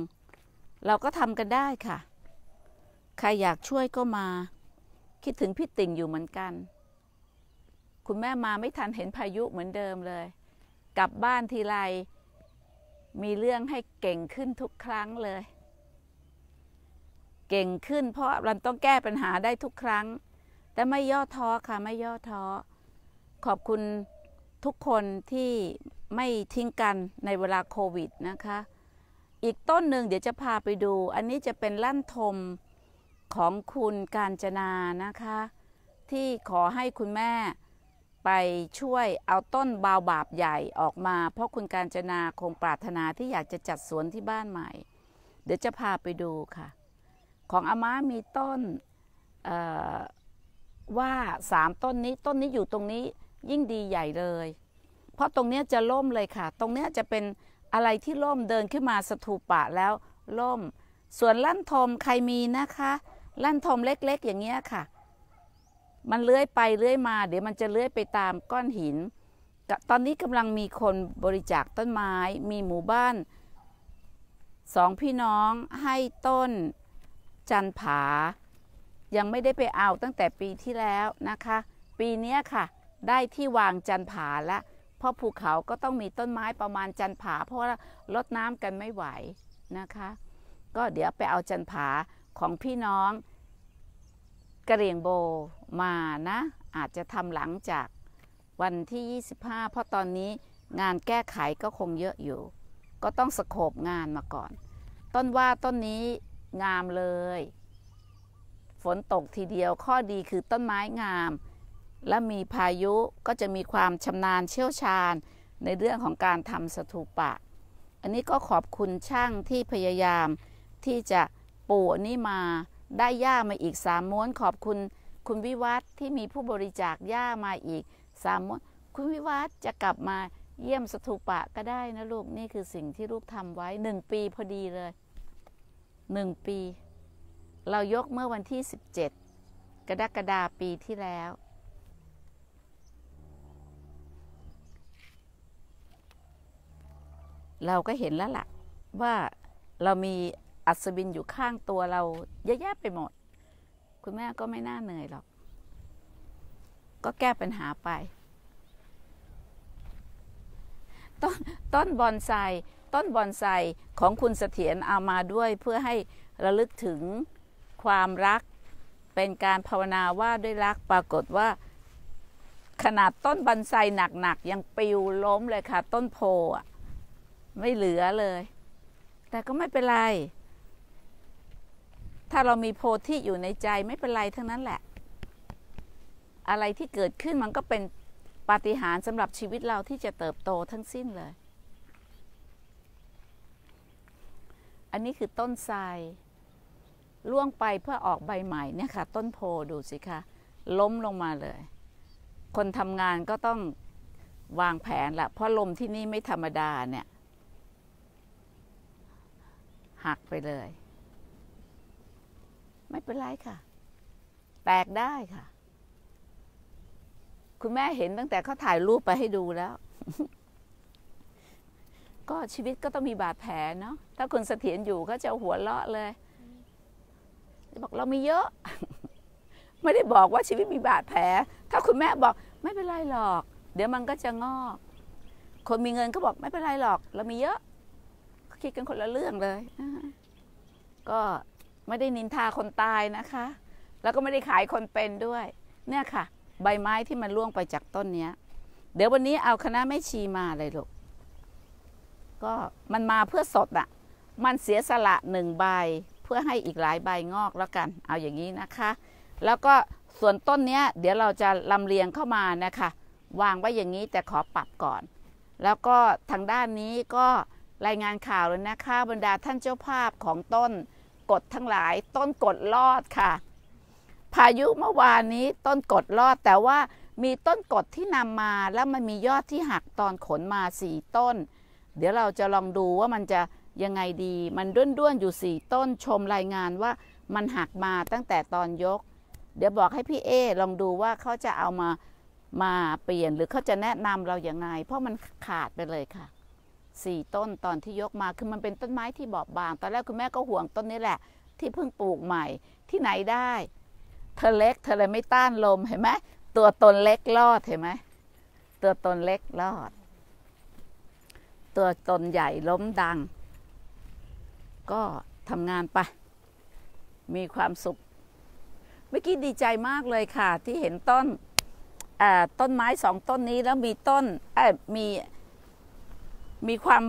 เราก็ทำกันได้ค่ะใครอยากช่วยก็มาคิดถึงพี่ติ่งอยู่เหมือนกัน คุณแม่มาไม่ทันเห็นพายุเหมือนเดิมเลยกลับบ้านทีไรมีเรื่องให้เก่งขึ้นทุกครั้งเลย เก่งขึ้นเพราะเราต้องแก้ปัญหาได้ทุกครั้ง แต่ไม่ย่อท้อค่ะ ไม่ย่อท้อขอบคุณทุกคนที่ไม่ทิ้งกันในเวลาโควิดนะคะ อีกต้นหนึ่งเดี๋ยวจะพาไปดู อันนี้จะเป็นลั่นทมของคุณการจนา นะคะ ที่ขอให้คุณแม่ไปช่วยเอาต้นบาวบาบใหญ่ออกมา เพราะคุณการจนาคงปรารถนาที่อยากจะจัดสวนที่บ้านใหม่ เดี๋ยวจะพาไปดูค่ะ ของอาม่ามีต้นว่าสามต้นนี้ต้นนี้อยู่ตรงนี้ยิ่งดีใหญ่เลย เพราะตรงนี้จะล่มเลยค่ะ ตรงนี้จะเป็นอะไรที่ล่มเดินขึ้นมา สถูปะแล้วล่มส่วนลั่นทมใครมีนะคะลั่นทมเล็กๆอย่างเงี้ยค่ะ มันเลื้อยไปเลื้อยมาเดี๋ยวมันจะเลื้อยไปตามก้อนหิน ตอนนี้กำลังมีคนบริจาคต้นไม้มีหมู่บ้านสองพี่น้องให้ต้นจันผา ยังไม่ได้ไปเอาตั้งแต่ปีที่แล้วนะคะ ปีนี้ค่ะได้ที่วางจันผาละเพราะภูเขาก็ต้องมีต้นไม้ประมาณจันผาเพราะลดน้ำกันไม่ไหวนะคะ ก็เดี๋ยวไปเอาจันผาของพี่น้องกระเรียงโบมานะ อาจจะทำหลังจากวันที่ 25 เพราะตอนนี้งานแก้ไขก็คงเยอะอยู่ ก็ต้องสโคบงานมาก่อน ต้นว่าต้นนี้งามเลย ฝนตกทีเดียวข้อดีคือต้นไม้งาม และมีพายุก็จะมีความชำนาญเชี่ยวชาญ ในเรื่องของการทำสถูปะ อันนี้ก็ขอบคุณช่างที่พยายามที่จะปู่นี่มาได้ย่ามาอีกสามม้วนขอบคุณคุณวิวัฒน์ที่มีผู้บริจาคย่ามาอีกสามม้วนคุณวิวัฒน์จะกลับมาเยี่ยมสถูปะก็ได้นะลูก นี่คือสิ่งที่ลูกทำไว้หนึ่งปีพอดีเลยหนึ่งปี เรายกเมื่อวันที่สิบเจ็ดกรกฎาปีที่แล้ว เราก็เห็นแล้วละ่ะว่าเรามีอัศวินอยู่ข้างตัวเราเยอะแยะไปหมด คุณแม่ก็ไม่น่าเหนื่อยหรอก ก็แก้ปัญหาไป ต้นต้นบอนไซ ต้นบอนไซ ของคุณเสถียรเอามาด้วยเพื่อให้ระลึกถึงความรัก เป็นการภาวนาว่าด้วยรัก ปรากฏว่า ขนาดต้นบอนไซ หนัก ๆ ยังปลิวล้มเลยค่ะ ต้นโพอ่ะไม่เหลือเลย แต่ก็ไม่เป็นไรถ้าเรามีโพธิอยู่ในใจไม่เป็นไรทั้งนั้นแหละ อะไรที่เกิดขึ้นมันก็เป็นปาฏิหาริย์สำหรับชีวิตเราที่จะเติบโตทั้งสิ้นเลย อันนี้คือต้นไทรล่วงไปเพื่อออกใบใหม่เนี่ยค่ะ ต้นโพดูสิคะล้มลงมาเลย คนทำงานก็ต้องวางแผนละเพราะลมที่นี่ไม่ธรรมดาเนี่ย หักไปเลยไม่เป็นไรค่ะแตกได้ค่ะ คุณแม่เห็นตั้งแต่เขาถ่ายรูปไปให้ดูแล้ว ก็ชีวิตก็ต้องมีบาดแผลเนาะถ้าคุณเสถียรอยู่ก็จะหัวเลาะเลยบอกเรามีเยอะ ไม่ได้บอกว่าชีวิตมีบาดแผล ถ้าคุณแม่บอกไม่เป็นไรหรอก เดี๋ยวมันก็จะงอก คนมีเงินก็บอกไม่เป็นไรหรอกเรามีเยอะคิดกันคนละเรื่องเลยก็ไม่ได้นินทาคนตายนะคะ แล้วก็ไม่ได้ขายคนเป็นด้วย เนี่ยค่ะ ใบไม้ที่มันร่วงไปจากต้นเนี้ย เดี๋ยววันนี้เอาคณะแม่ชีมาเลยลูกก็มันมาเพื่อสดอะมันเสียสละหนึ่งใบ เพื่อให้อีกหลายใบงอกแล้วกัน เอาอย่างนี้นะคะ แล้วก็ส่วนต้นเนี้ย เดี๋ยวเราจะลำเลียงเข้ามานะคะ วางไว้อย่างนี้แต่ขอปรับก่อน แล้วก็ทางด้านนี้ก็รายงานข่าวเลยนะคะบรรดาท่านเจ้าภาพของต้นกดทั้งหลายต้นกดรอดค่ะ พายุเมื่อวานนี้ต้นกดรอดแต่ว่ามีต้นกดที่นำมาแล้วมันมียอดที่หักตอนขนมาสี่ต้น เดี๋ยวเราจะลองดูว่ามันจะยังไงดี มันด้วนๆอยู่สี่ต้นชมรายงานว่ามันหักมาตั้งแต่ตอนยก เดี๋ยวบอกให้พี่เอลองดูว่าเขาจะเอามามาเปลี่ยนหรือเขาจะแนะนำเราอย่างไง เพราะมันขาดไปเลยค่ะสี่ต้นตอนที่ยกมาคือมันเป็นต้นไม้ที่บอบบาง ตอนแรกคุณแม่ก็ห่วงต้นนี้แหละที่เพิ่งปลูกใหม่ที่ไหนได้เธอเล็กเธอเลยไม่ต้านลมเห็นไหมตัวตนเล็กรอดเห็นไหมตัวตนเล็กรอด ตัวตนใหญ่ล้มดัง ก็ทำงานไปมีความสุข เมื่อกี้ดีใจมากเลยค่ะ ที่เห็นต้นต้นไม้สองต้นนี้แล้วมีต้นมีมีความ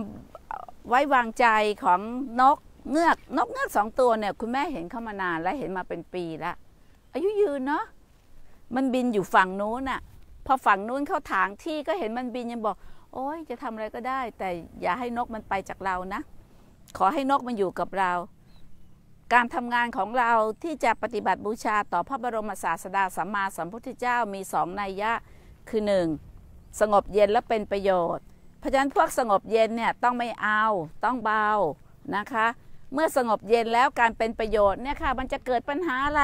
ไว้วางใจของนกเงือกนกเงือกสองตัวเนี่ย คุณแม่เห็นเข้ามานานและเห็นมาเป็นปีละอายุยืนเนาะมันบินอยู่ฝั่งนู้นอ่ะพอฝั่งนู้นเข้าถางที่ก็เห็นมันบินยังบอก โอ้ยจะทำอะไรก็ได้ แต่อย่าให้นกมันไปจากเรานะ ขอให้นกมันอยู่กับเรา การทำงานของเราที่จะปฏิบัติบูชาต่อพระบรมศาสดาสัมมาสัมพุทธเจ้ามีสองนัยยะคือหนึ่งสงบเย็นและเป็นประโยชน์เพราะฉะนั้นพวกสงบเย็นเนี่ยต้องไม่เอาต้องเบานะคะ เมื่อสงบเย็นแล้วการเป็นประโยชน์เนี่ยค่ะมันจะเกิดปัญหาอะไร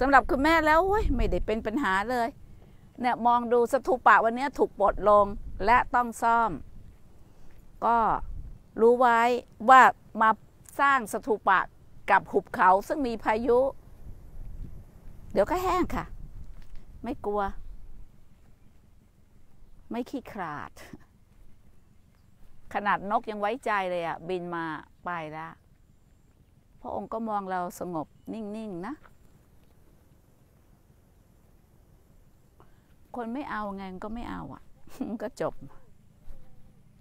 สำหรับคุณแม่แล้ว ไม่ได้เป็นปัญหาเลยเนี่ยมองดูสถูปะวันนี้ถูกปลดลงและต้องซ่อม ก็รู้ไว้ว่ามาสร้างสถูปะกับหุบเขาซึ่งมีพายุ เดี๋ยวก็แห้งค่ะ ไม่กลัว ไม่ขี้ขลาดขนาดนกยังไว้ใจเลยอะ่ะ บินมาไปละพระองค์ก็มองเราสงบนิ่งๆนนะคนไม่เอาไงก็ไม่เอาอะ่ะก็จบ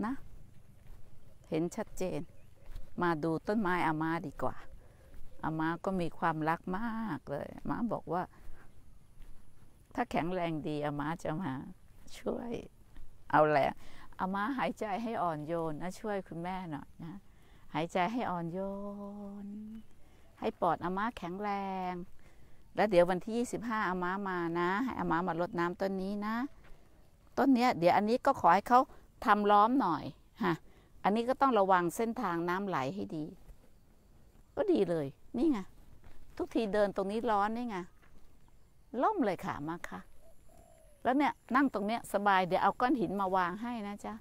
นะ เห็นชัดเจน มาดูต้นไม้อามาดีกว่าอามาก็มีความรักมากเลยมาบอกว่า ถ้าแข็งแรงดี อามาจะมาช่วย เอาแหละอามาหายใจให้อ่อนโยนนะช่วยคุณแม่หน่อยนะ หายใจให้อ่อนโยน ให้ปอดอามาแข็งแรง แล้ว เดี๋ยววันที่25อามามานะให้อามามาลดน้ำต้นนี้นะต้นเนี้ยเดี๋ยวอันนี้ก็ขอให้เขาทำล้อมหน่อยฮะอันนี้ก็ต้องระวังเส้นทางน้ำไหลให้ดี ก็ดีเลย นี่ไงทุกทีเดินตรงนี้ร้อนนี่ไงล่มเลยค่ะมาค่ะแล้วเนี่ยนั่งตรงเนี้ยสบายเดี๋ยวเอาก้อนหินมาวางให้นะจ๊ะ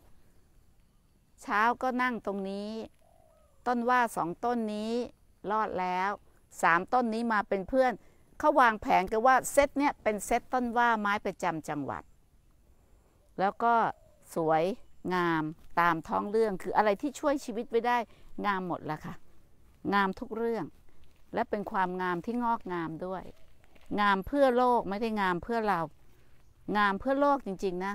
เช้าก็นั่งตรงนี้ ต้นว่าสองต้นนี้ รอดแล้วสามต้นนี้มาเป็นเพื่อน เขาวางแผนกันว่าเซตเนี่ยเป็นเซตต้นว่าไม้ประจำจังหวัด แล้วก็สวยงามตามท้องเรื่องคืออะไรที่ช่วยชีวิตไว้ได้งามหมดละค่ะ งามทุกเรื่อง และเป็นความงามที่งอกงามด้วย งามเพื่อโลกไม่ได้งามเพื่อเรางามเพื่อโลกจริงๆนะ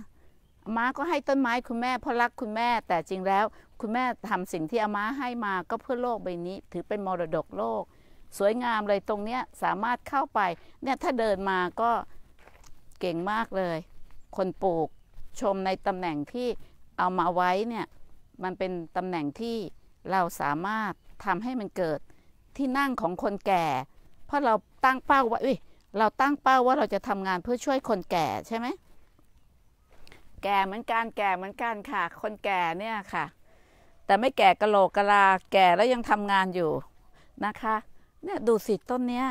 อาม่าก็ให้ต้นไม้คุณแม่เพราะรักคุณแม่แต่จริงแล้ว คุณแม่ทำสิ่งที่อาม่าให้มาก็เพื่อโลกใบนี้ ถือเป็นมรดกโลก สวยงามเลยตรงเนี้ยสามารถเข้าไปเนี่ยถ้าเดินมาก็เก่งมากเลย คนปลูกชมในตำแหน่งที่เอามาไว้เนี่ย มันเป็นตำแหน่งที่เราสามารถทำให้มันเกิดที่นั่งของคนแก่ เพราะเราตั้งเป้าว่า้เราตั้งเป้าว่าเราจะทำงานเพื่อช่วยคนแก่ใช่ไหม แก่เหมือนกันแก่เหมือนกันค่ะ คนแก่เนี่ยค่ะ แต่ไม่แก่กะโหลกกะลาแก่แล้วยังทำงานอยู่นะคะ เนี่ยดูสิต้นเนี้ย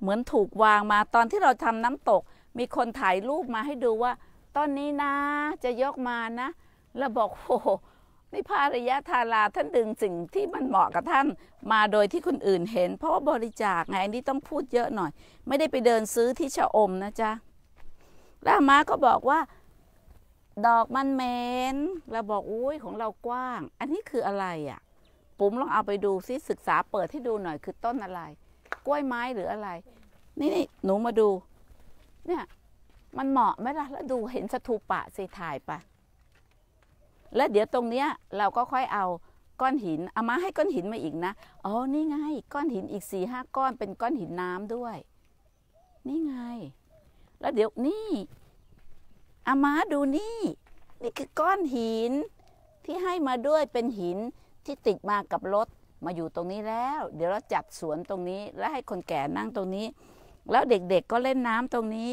เหมือนถูกวางมาตอนที่เราทำน้ำตก มีคนถ่ายรูปมาให้ดูว่าต้นนี้นะ จะยกมานะแล้วบอกโอ้นิพพาริยะทารา ท่าน ดึงสิ่งที่มันเหมาะกับท่าน มาโดยที่คนอื่นเห็น เพราะว่าบริจาคไงอันนี้ต้องพูดเยอะหน่อย ไม่ได้ไปเดินซื้อที่ชะอมนะ จ๊ะล่ามาก็บอกว่า ดอกมันเหม็นเราบอกอุ้ยของเรากว้าง อันนี้คืออะไรอะ่ะปุ้มลองเอาไปดูซิศึกษาเปิดให้ดูหน่อยคือต้นอะไร กล้วยไม้หรืออะไร นี่นี่หนูมาดู เนี่ย มันเหมาะไหมล่ะแล้วดูเห็นสถูปะสิถ่ายไปแล้วเดี๋ยวตรงเนี้ย เราก็ค่อยเอาก้อนหินเอามาให้ก้อนหินมาอีกนะ อ๋อ นี่ไงก้อนหินอีกสี่ห้าก้อนเป็นก้อนหินน้ำด้วย นี่ไง แล้วเดี๋ยวนี่อามา ดูนี่ นี่คือก้อนหิน ที่ให้มาด้วยเป็นหินที่ติดมากับรถมาอยู่ตรงนี้แล้ว เดี๋ยวเราจัดสวนตรงนี้ แล้วให้คนแก่นั่งตรงนี้ แล้วเด็กๆกก็เล่นน้ำตรงนี้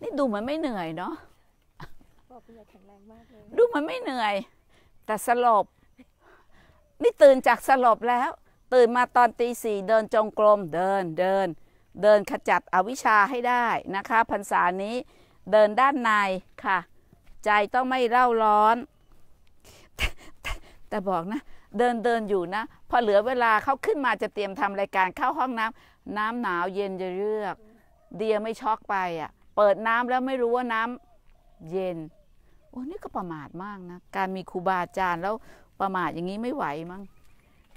นี่ดูเหมือนไม่เหนื่อยเนาะบอกคุณยายแข็งแรงมากเลยดูมันไม่เหนื่อย แต่สลบ นี่ตื่นจากสลบแล้วตื่นมาตอนตีสี่เดินจงกรมเดินเดินเดินขจัดอวิชชาให้ได้นะคะ พรรษานี้เดินด้านในค่ะ ใจต้องไม่เล่าร้อน แต่บอกนะ เดินเดินอยู่นะ พอเหลือเวลาเขาขึ้นมาจะเตรียมทำรายการเข้าห้องน้ำน้ำหนาวเย็นจะเลือก เดียไม่ช็อกไปอ่ะ เปิดน้ำแล้วไม่รู้ว่าน้ำเย็นโอ้นี่ก็ประมาทมากนะการมีครูบาอาจารย์แล้วประมาทอย่างนี้ไม่ไหวมั้ง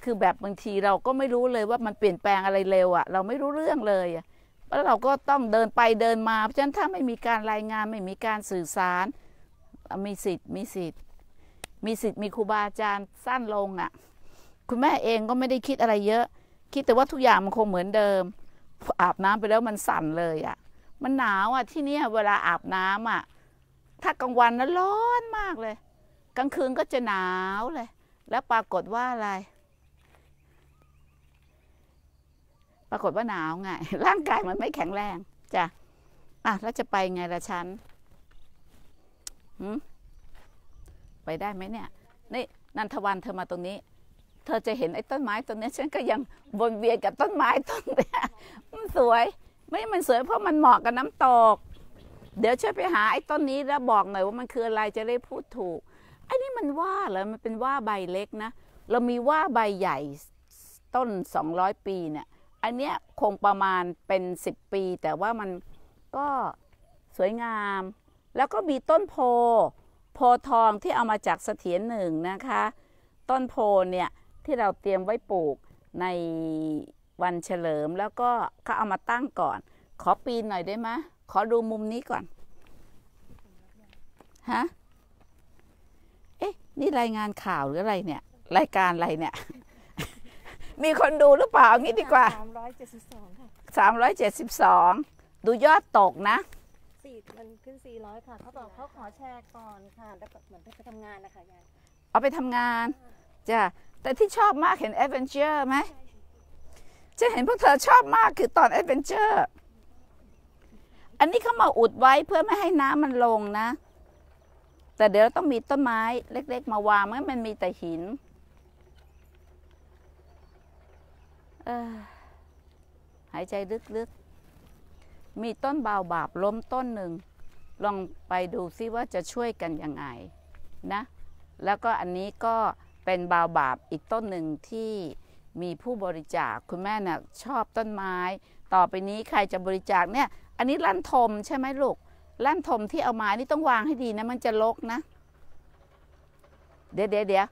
คือแบบบางทีเราก็ไม่รู้เลยว่ามันเปลี่ยนแปลงอะไรเร็วอะ่ะเราไม่รู้เรื่องเลยอะ่ะแล้วเราก็ต้องเดินไปเดินมาเพราะฉะนั้นถ้าไม่มีการรายงานไม่มีการสื่อสาร มีสิทธิ์มีสิทธิ์มีสิทธิ์มีครูบาอาจารย์สั้นลงอะ่ะ คุณแม่เองก็ไม่ได้คิดอะไรเยอะ คิดแต่ว่าทุกอย่างมันคงเหมือนเดิม อาบน้ำไปแล้วมันสั่นเลยอะ่ะมันหนาวอะ่ะที่นี่เวลาอาบน้ำอ่ะถ้ากลางวันนะร้อนมากเลย กลางคืนก็จะหนาวเลย แล้วปรากฏว่าอะไร ปรากฏว่าหนาวไง ร่างกายมันไม่แข็งแรงจ้ะอ่ะแล้วจะไปไงละฉันหืมไปได้ไหมเนี่ย นี่นันทวันเธอมาตรงนี้ เธอจะเห็นไอ้ต้นไม้ต้นนี้ ฉันก็ยังวนเวียนกับต้นไม้ต้นนี้มันสวย ไม่มันสวยเพราะมันเหมาะกับน้ำตกเดี๋ยวช่วยไปหาไอ้ต้นนี้แล้วบอกหน่อยว่ามันคืออะไรจะได้พูดถูกไอ้นี่มันว่าเหรอมันเป็นว่าใบเล็กนะ เรามีว่าใบใหญ่ต้น 200 ปีเนี่ยอันเนี้ยคงประมาณเป็น 10 ปีแต่ว่ามันก็สวยงาม แล้วก็มีต้นโพโพทองที่เอามาจากเสถียรหนึ่งนะคะ ต้นโพเนี่ยที่เราเตรียมไว้ปลูกในวันเฉลิมแล้วก็เขาเอามาตั้งก่อนขอปีนหน่อยได้ไหมขอดูมุมนี้ก่อน ฮะ เอ๊ะ นี่รายงานข่าวหรืออะไรเนี่ย รายการอะไรเนี่ย มีคนดูหรือเปล่า งี้ดีกว่า สามร้อยเจ็ดสิบสองค่ะสามร้อยเจ็ดสิบสองดูยอดตกนะสี่มันขึ้นสี่ร้อยค่ะ เขาบอกเขาขอแชร์ก่อนค่ะแล้วเหมือนไปทำงานนะคะยาย เอาไปทำงานจ้ะแต่ที่ชอบมากเห็นแอดเวนเจอร์ไหม จะเห็นพวกเธอชอบมากคือตอนแอดเวนเจอร์อันนี้เขามาอุดไว้เพื่อไม่ให้น้ำมันลงนะ แต่เดี๋ยวเราต้องมีต้นไม้เล็ก ๆมาวางไม่มันมีแต่หินหายใจลึกๆ มีต้นบาวบาบล้มต้นหนึ่ง ลองไปดูซิว่าจะช่วยกันยังไง นะ แล้วก็อันนี้ก็เป็นบาวบาบอีกต้นหนึ่งที่มีผู้บริจาคคุณแม่นะ่ะชอบต้นไม้ ต่อไปนี้ใครจะบริจาคเนี่ยอันนี้ลั่นทมใช่ไหมลูกลั่นทมที่เอามานี่ต้องวางให้ดีนะ มันจะลกนะ เดี๋ยวเดี๋ยวเดี๋ยว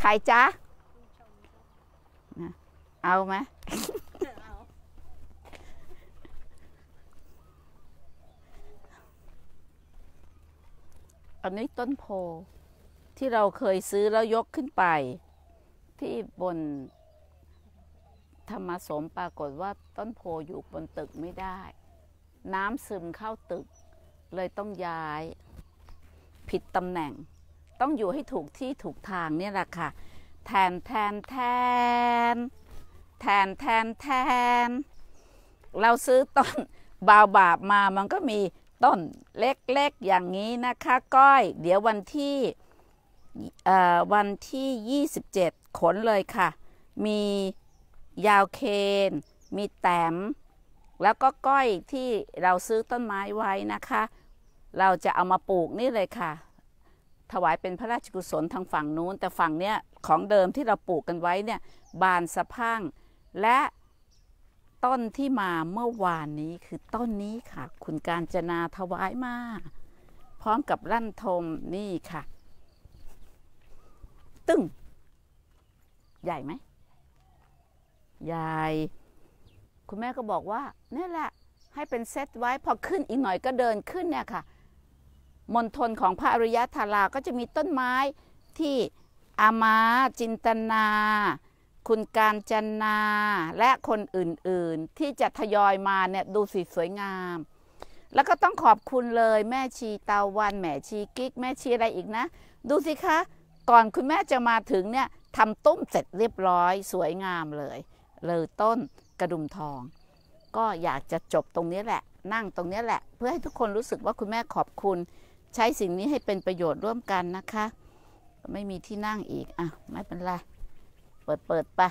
ใครจ้า เอาไหม อันนี้ต้นโพที่เราเคยซื้อแล้วยกขึ้นไป ที่บนธรรมสมปรากฏว่าต้นโพอยู่บนตึกไม่ได้ น้ำซึมเข้าตึก เลยต้องย้าย ผิดตำแหน่ง ต้องอยู่ให้ถูกที่ถูกทางเนี่ยแหละค่ะ แทนแทนแทนแทนแทนแทน เราซื้อต้นบาวบาบมามันก็มีต้นเล็กๆอย่างนี้นะคะ ก้อยเดี๋ยววันที่วันที่ 27 ขนเลยค่ะ มียาวเคน มีแตมแล้วก็ก้อยที่เราซื้อต้นไม้ไว้นะคะ เราจะเอามาปลูกนี่เลยค่ะ ถวายเป็นพระราชกุศลทางฝั่งนู้นแต่ฝั่งเนี้ยของเดิมที่เราปลูกกันไว้เนี่ยบานสะพังและต้นที่มาเมื่อวานนี้คือต้นนี้ค่ะ คุณการจนาถวายมาพร้อมกับลั่นทมนี่ค่ะ ตึ้งใหญ่ไหมยายคุณแม่ก็บอกว่านี่แหละ ให้เป็นเซตไว้พอขึ้นอีกหน่อยก็เดินขึ้นเนี่ยค่ะมณฑลของพระอริยธาราก็จะมีต้นไม้ที่อามา จินตนา คุณการจนาและคนอื่น ๆ ที่จะทยอยมาเนี่ย ดูสิสวยงาม แล้วก็ต้องขอบคุณเลยแม่ชีตาวัน แม่ชีกิ๊กแม่ชีอะไรอีกนะ ดูสิคะ ก่อนคุณแม่จะมาถึงเนี่ยทำต้มเสร็จเรียบร้อยสวยงามเลยเลือต้นกระดุมทอง ก็อยากจะจบตรงนี้แหละ นั่งตรงนี้แหละ เพื่อให้ทุกคนรู้สึกว่าคุณแม่ขอบคุณ ใช้สิ่งนี้ให้เป็นประโยชน์ร่วมกันนะคะ ไม่มีที่นั่งอีกอ่ะ ไม่เป็นไรเปิดเปิดปะ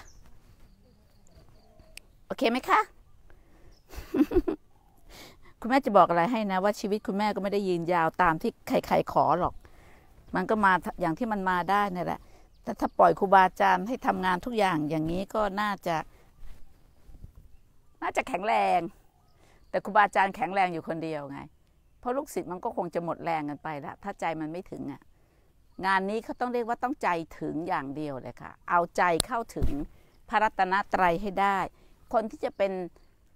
โอเคไหมคะคุณแม่จะบอกอะไรให้นะว่าชีวิตคุณแม่ก็ไม่ได้ยืนยาวตามที่ใครๆขอหรอก มันก็มาอย่างที่มันมาได้นี่แหละ แต่ถ้าปล่อยครูบาอาจารย์ให้ทำงานทุกอย่างอย่างนี้ก็น่าจะน่าจะแข็งแรง แต่ครูบาอาจารย์แข็งแรงอยู่คนเดียวไง เพราะลูกศิษย์มันก็คงจะหมดแรงกันไปละถ้าใจมันไม่ถึงอะ่ะ งานนี้เขาต้องเรียกว่าต้องใจถึงอย่างเดียวเลยค่ะ เอาใจเข้าถึงพระรัตนตรัยให้ได้ คนที่จะเป็น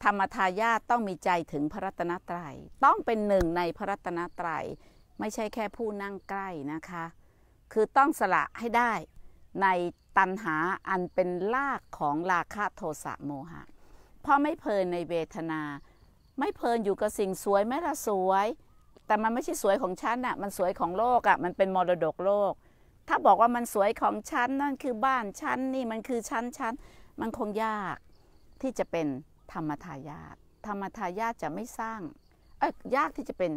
ธรรมทายาทต้องมีใจถึงพระรัตนตรยัย ต้องเป็นหนึ่งในพระรัตนตรยัย ไม่ใช่แค่ผู้นั่งใกล้นะคะ คือต้องสละให้ได้ในตัณหาอันเป็นรากของราคะโทสะโมหะเพราะไม่เพลินในเวทนา ไม่เพลินอยู่กับสิ่งสวยแม้ละสวย แต่มันไม่ใช่สวยของฉันอะมันสวยของโลกอะมันเป็นมรดกโลก ถ้าบอกว่ามันสวยของฉันนั่นคือบ้านฉันนี่มันคือฉันฉันมันคงยากที่จะเป็นธรรมทายาทธรรมทายาทจะไม่สร้าง เอ้ยยากที่จะเป็น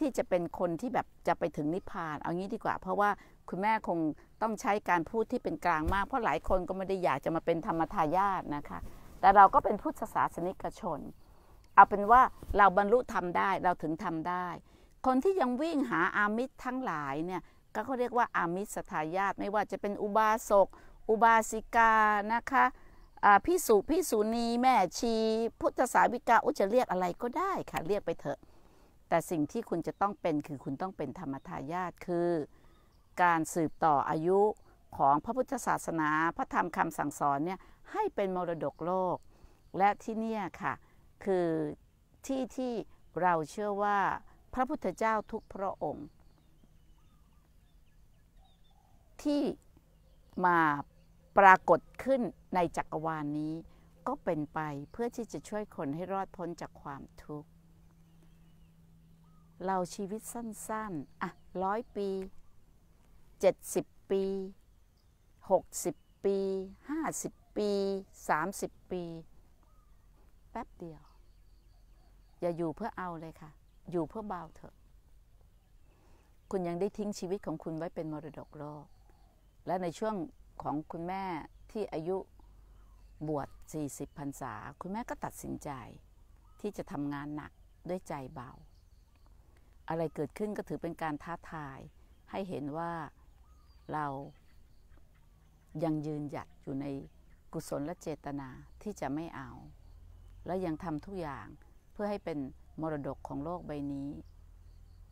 ที่จะเป็นคนที่แบบจะไปถึงนิพพาน เอางี้ดีกว่า เพราะว่าคุณแม่คงต้องใช้การพูดที่เป็นกลางมาก เพราะหลายคนก็ไม่ได้อยากจะมาเป็นธรรมทายาทนะคะแต่เราก็เป็นพุทธศาสนิกชน เอาเป็นว่าเราบรรลุทำได้เราถึงทำได้ คนที่ยังวิ่งหาอามิตรทั้งหลายเนี่ย ก็เขาเรียกว่าอามิตรสทายาตไม่ว่าจะเป็นอุบาสกอุบาสิกานะคะพิสุพิสุนีแม่ชี พุทธสาวิกาอุจะเรียกอะไรก็ได้ค่ะเรียกไปเถอะแต่สิ่งที่คุณจะต้องเป็นคือคุณต้องเป็นธรรมทายาทคือ การสืบต่ออายุของพระพุทธศาสนา พระธรรมคำสั่งสอนเนี่ยให้เป็นมรดกโลก และที่นี่ค่ะ คือที่ที่เราเชื่อว่าพระพุทธเจ้าทุกพระองค์ ที่มาปรากฏขึ้นในจักรวาลนนี้ ก็เป็นไปเพื่อที่จะช่วยคนให้รอดพ้นจากความทุกข์ เราชีวิตสั้นๆ อ่ะร้อยปี 70 ปี 60 ปี 50ปี 30 ปี แป๊บเดียว อย่าอยู่เพื่อเอาเลยค่ะ อยู่เพื่อเบาเถอะ คุณยังได้ทิ้งชีวิตของคุณไว้เป็นมรดกโลกและในช่วงของคุณแม่ที่อายุบวช40พรรษา คุณแม่ก็ตัดสินใจ ที่จะทำงานหนักด้วยใจเบา อะไรเกิดขึ้นก็ถือเป็นการท้าทาย ให้เห็นว่าเรายังยืนหยัดอยู่ในกุศลและเจตนาที่จะไม่เอา และยังทำทุกอย่างเพื่อให้เป็นมรดกของโลกใบนี้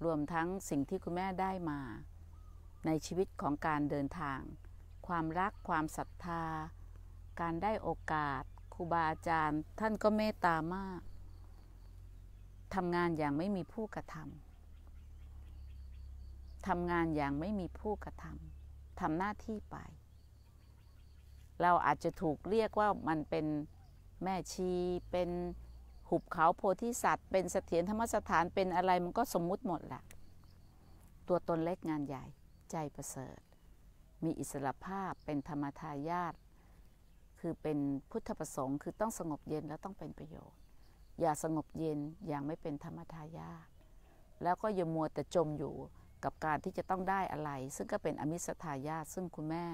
รวมทั้งสิ่งที่คุณแม่ได้มา ในชีวิตของการเดินทาง ความรักความศรัทธา การได้โอกาสครูบาอาจารย์ ท่านก็เมตตามากทำงานอย่างไม่มีผู้กระทำทำงานอย่างไม่มีผู้กระทำทำหน้าที่ไปเราอาจจะถูกเรียกว่ามันเป็นแม่ชี เป็นหุบเขาโพธิสัตว์ เป็นเสถียรธรรมสถานเป็นอะไรมันก็สมมุติหมดแหละ ตัวตนเล็กงานใหญ่ใจประเสริฐ มีอิสระภาพเป็นธรรมทายาทคือเป็นพุทธประสงค์คือต้องสงบเย็นแล้วต้องเป็นประโยชน์ อย่าสงบเย็นอย่างไม่เป็นธรรมทายาทแล้วก็อย่ามัวแต่จมอยู่กับการที่จะต้องได้อะไร ซึ่งก็เป็นอมิสทายาทซึ่งคุณแม่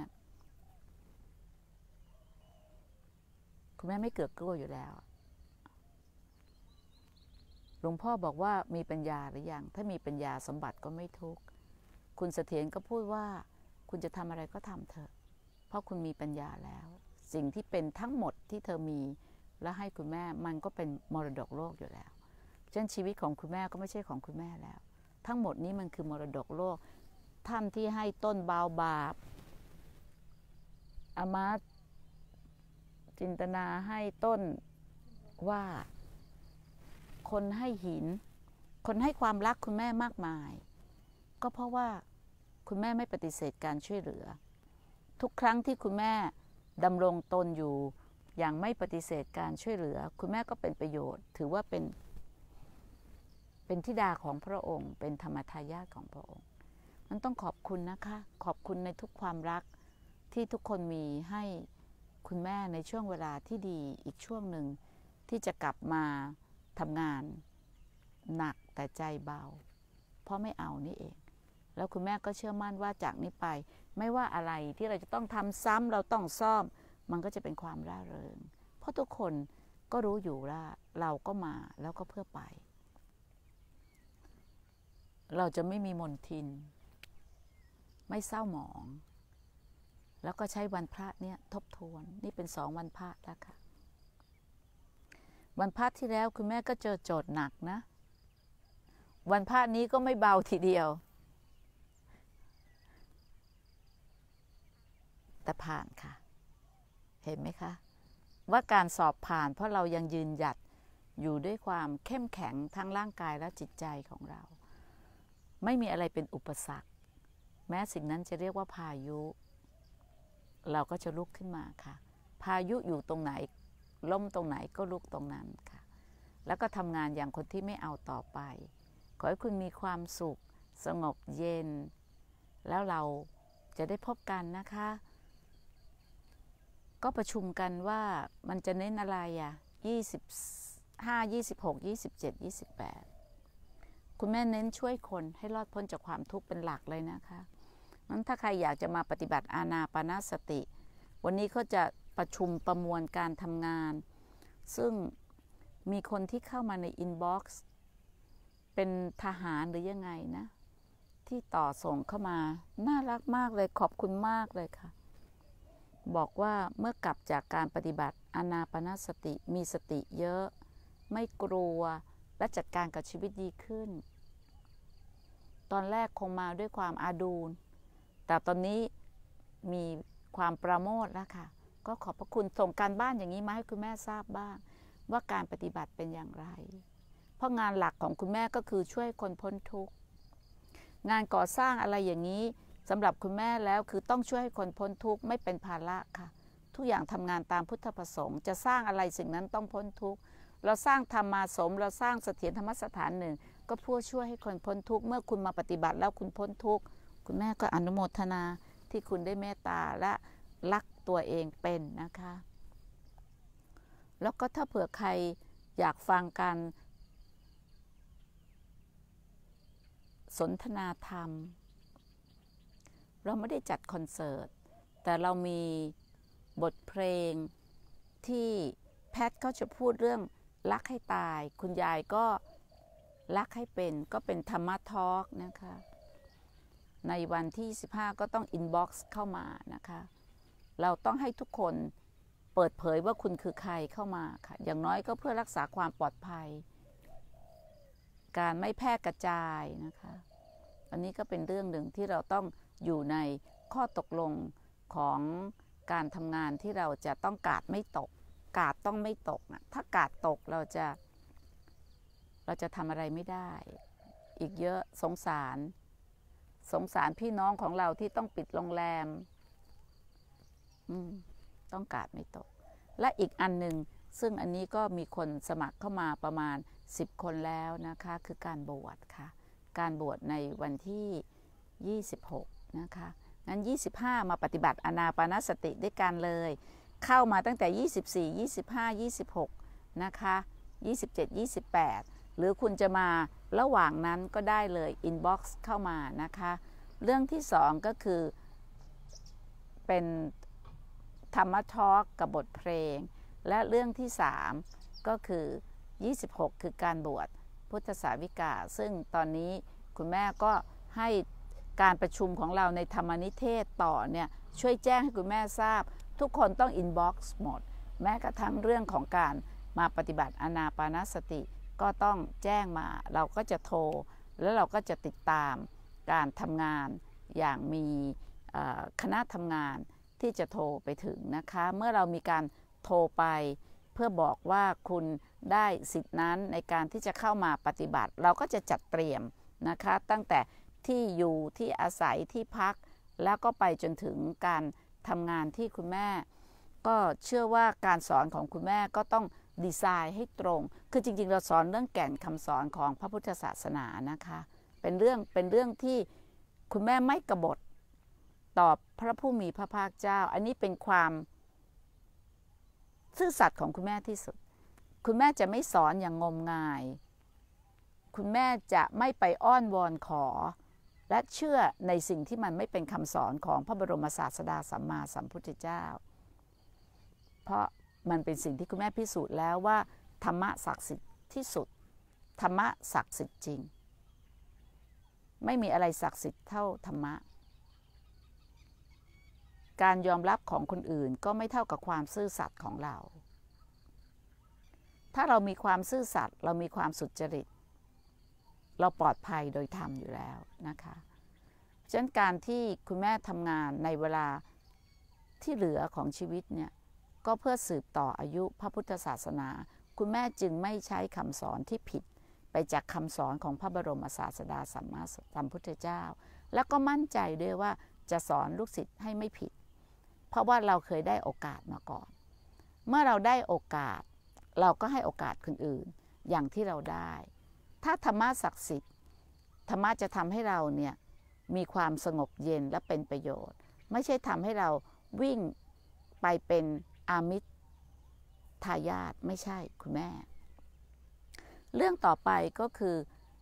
คุณแม่ไม่เกือกกลัวอยู่แล้ว หลวงพ่อบอกว่ามีปัญญาหรือยัง ถ้ามีปัญญาสมบัติก็ไม่ทุกข์ คุณเสถียรก็พูดว่า คุณจะทำอะไรก็ทำเถอะ เพราะคุณมีปัญญาแล้ว สิ่งที่เป็นทั้งหมดที่เธอมีและให้คุณแม่มันก็เป็น มรดกโลกอยู่แล้ว เช่นชีวิตของคุณแม่ก็ไม่ใช่ของคุณแม่แล้ว ทั้งหมดนี้มันคือมรดกโลกท่านที่ให้ต้นบาวบาบอามาจินตนาให้ต้นว่า คนให้หิน คนให้ความรักคุณแม่มากมาย ก็เพราะว่าคุณแม่ไม่ปฏิเสธการช่วยเหลือ ทุกครั้งที่คุณแม่ดำรงตนอยู่อย่างไม่ปฏิเสธการช่วยเหลือ คุณแม่ก็เป็นประโยชน์ ถือว่าเป็นเป็นทิดาของพระองค์ เป็นธรรมทายาทของพระองค์ มันต้องขอบคุณนะคะ ขอบคุณในทุกความรักที่ทุกคนมีให้คุณแม่ในช่วงเวลาที่ดีอีกช่วงหนึ่ง ที่จะกลับมาทำงานหนักแต่ใจเบา เพราะไม่เอานี่เอง แล้วคุณแม่ก็เชื่อมั่นว่าจากนี้ไป ไม่ว่าอะไรที่เราจะต้องทำซ้ำเราต้องซ่อม มันก็จะเป็นความร่าเริง เพราะทุกคนก็รู้อยู่ว่าเราก็มาแล้วก็เพื่อไป เราจะไม่มีมนทิน ไม่เศร้าหมองแล้วก็ใช้วันพระเนี่ยทบทวนนี่เป็นสองวันพระแล้วค่ะวันพระที่แล้วคุณแม่ก็เจอโจทย์หนักนะ วันพระนี้ก็ไม่เบาทีเดียว แต่ผ่านค่ะ เห็นไหมคะ ว่าการสอบผ่านเพราะเรายังยืนหยัดอยู่ด้วยความเข้มแข็งทั้งร่างกายและจิตใจของเรา ไม่มีอะไรเป็นอุปสรรคแม้สิ่งนั้นจะเรียกว่าพายุเราก็จะลุกขึ้นมาค่ะ พายุอยู่ตรงไหน ล่มตรงไหนก็ลุกตรงนั้นค่ะ แล้วก็ทำงานอย่างคนที่ไม่เอาต่อไป ขอให้คุณมีความสุข สงบเย็น แล้วเราจะได้พบกันนะคะ ก็ประชุมกันว่ามันจะเน้นอะไรอะ่25 26 27 28 คุณแม่เน้นช่วยคนให้รอดพ้นจากความทุกข์เป็นหลักเลยนะคะนั้นถ้าใครอยากจะมาปฏิบัติอาณาปณะสติ วันนี้ก็จะประชุมประมวลการทำงาน ซึ่งมีคนที่เข้ามาในอินบ็อกซ์เป็นทหารหรือยังไงนะ ที่ต่อส่งเข้ามาน่ารักมากเลยขอบคุณมากเลยค่ะ บอกว่าเมื่อกลับจากการปฏิบัติอานาปณสติ มีสติเยอะ ไม่กลัวและจัดการกับชีวิตดีขึ้นตอนแรกคงมาด้วยความอาดูนแต่ตอนนี้มีความประโมทแล้วค่ะ ก็ขอบพระคุณส่งการบ้านอย่างนี้มาให้คุณแม่ทราบบ้างว่าการปฏิบัติเป็นอย่างไร เพราะงานหลักของคุณแม่ก็คือช่วยคนพ้นทุกข์ งานก่อสร้างอะไรอย่างนี้สำหรับคุณแม่แล้วคือต้องช่วยให้คนพ้นทุกข์ไม่เป็นภาระค่ะ ทุกอย่างทำงานตามพุทธประสงค์จะสร้างอะไรสิ่งนั้นต้องพ้นทุกข์เราสร้างธรรมาสมเราสร้างเสถียรธรรมสถานหนึ่ง ก็เพื่อช่วยให้คนพ้นทุกข์เมื่อคุณมาปฏิบัติแล้วคุณพ้นทุกข์คุณแม่ก็อนุโมทนาที่คุณได้เมตตาและรักตัวเองเป็นนะคะ แล้วก็ถ้าเผื่อใครอยากฟังการสนทนาธรรม เราไม่ได้จัดคอนเสิร์ต แต่เรามีบทเพลงที่แพทย์เขาจะพูดเรื่องรักให้ตาย คุณยายก็รักให้เป็น ก็เป็นธรรมะทอล์กนะคะในวันที่1 5ก็ต้องอินบ็อกซ์เข้ามานะคะ เราต้องให้ทุกคนเปิดเผยว่าคุณคือใครเข้ามาค่ะอย่างน้อยก็เพื่อรักษาความปลอดภัย การไม่แพร่กระจายนะคะอันนี้ก็เป็นเรื่องหนึ่งที่เราต้องอยู่ในข้อตกลงของการทำงานที่เราจะต้องกาดไม่ตก กาดต้องไม่ตกนะถ้ากาดตกเราจะ เราจะทำอะไรไม่ได้ อีกเยอะสงสารสงสารพี่น้องของเราที่ต้องปิดโรงแรมอืมต้องกาดไม่ตก และอีกอันหนึ่งซึ่งอันนี้ก็มีคนสมัครเข้ามาประมาณ 10 คนแล้วนะคะ คือการบวชค่ะ การบวชในวันที่ 26 นะคะ งั้น 25 มาปฏิบัติอนาปานสติด้วยกันเลย เข้ามาตั้งแต่ 24 25 26 นะคะ 27 28หรือคุณจะมาระหว่างนั้นก็ได้เลยอินบ็อกซ์เข้ามานะคะ เรื่องที่สองก็คือเป็นธรรมทอล์กกับบทเพลง และเรื่องที่สามก็คือ 26 คือการบวชพุทธศาวิกา ซึ่งตอนนี้คุณแม่ก็ให้การประชุมของเราในธรรมนิเทศต่อเนี่ยช่วยแจ้งให้คุณแม่ทราบ ทุกคนต้องอินบ็อกซ์หมด แม้กระทั่งเรื่องของการมาปฏิบัติอนาปานสติก็ต้องแจ้งมาเราก็จะโทรแล้วเราก็จะติดตามการทำงานอย่างมีคณะทำงาน ที่จะโทรไปถึงนะคะ เมื่อเรามีการโทรไปเพื่อบอกว่าคุณได้สิทธินั้นในการที่จะเข้ามาปฏิบัติ เราก็จะจัดเตรียมนะคะ ตั้งแต่ที่อยู่ที่อาศัยที่พักแล้วก็ไปจนถึงการทำงานที่คุณแม่ ก็เชื่อว่าการสอนของคุณแม่ก็ต้องดีไซน์ให้ตรง คือจริงๆ เราสอนเรื่องแก่นคำสอนของพระพุทธศาสนานะคะ เป็นเรื่อง เป็นเรื่องที่คุณแม่ไม่กบฏตอบพระผู้มีพระภาคเจ้า อันนี้เป็นความซื่อสัตย์ของคุณแม่ที่สุด คุณแม่จะไม่สอนอย่างงมงาย คุณแม่จะไม่ไปอ้อนวอนขอ และเชื่อในสิ่งที่มันไม่เป็นคำสอนของพระบรมศาสดาสัมมาสัมพุทธเจ้า เพราะมันเป็นสิ่งที่คุณแม่พิสูจน์แล้วว่า ธรรมะศักดิ์สิทธิ์ที่สุดธรรมะศักดิ์สิทธิ์จริง ไม่มีอะไรศักดิ์สิทธิ์เท่าธรรมะ การยอมรับของคนอื่นก็ไม่เท่ากับความซื่อสัตย์ของเรา ถ้าเรามีความซื่อสัตย์เรามีความสุจริต เราปลอดภัยโดยธรรมอยู่แล้วนะคะฉะนั้นการที่คุณแม่ทำงานในเวลาที่เหลือของชีวิตเนี่ยก็เพื่อสืบต่ออายุพระพุทธศาสนา คุณแม่จึงไม่ใช้คำสอนที่ผิดไปจากคำสอนของพระบรมศาสดาสัมมาสัมพุทธเจ้า แล้วก็มั่นใจด้วยว่าจะสอนลูกศิษย์ให้ไม่ผิด เพราะว่าเราเคยได้โอกาสมาก่อน เมื่อเราได้โอกาส เราก็ให้โอกาสคนอื่นอย่างที่เราได้ ถ้าธรรมะศักดิ์สิทธิ์ธรรมะจะทำให้เราเนี่ยมีความสงบเย็นและเป็นประโยชน์ ไม่ใช่ทำให้เราวิ่งไปเป็นอามิตรทายาทไม่ใช่คุณแม่ เรื่องต่อไปก็คือ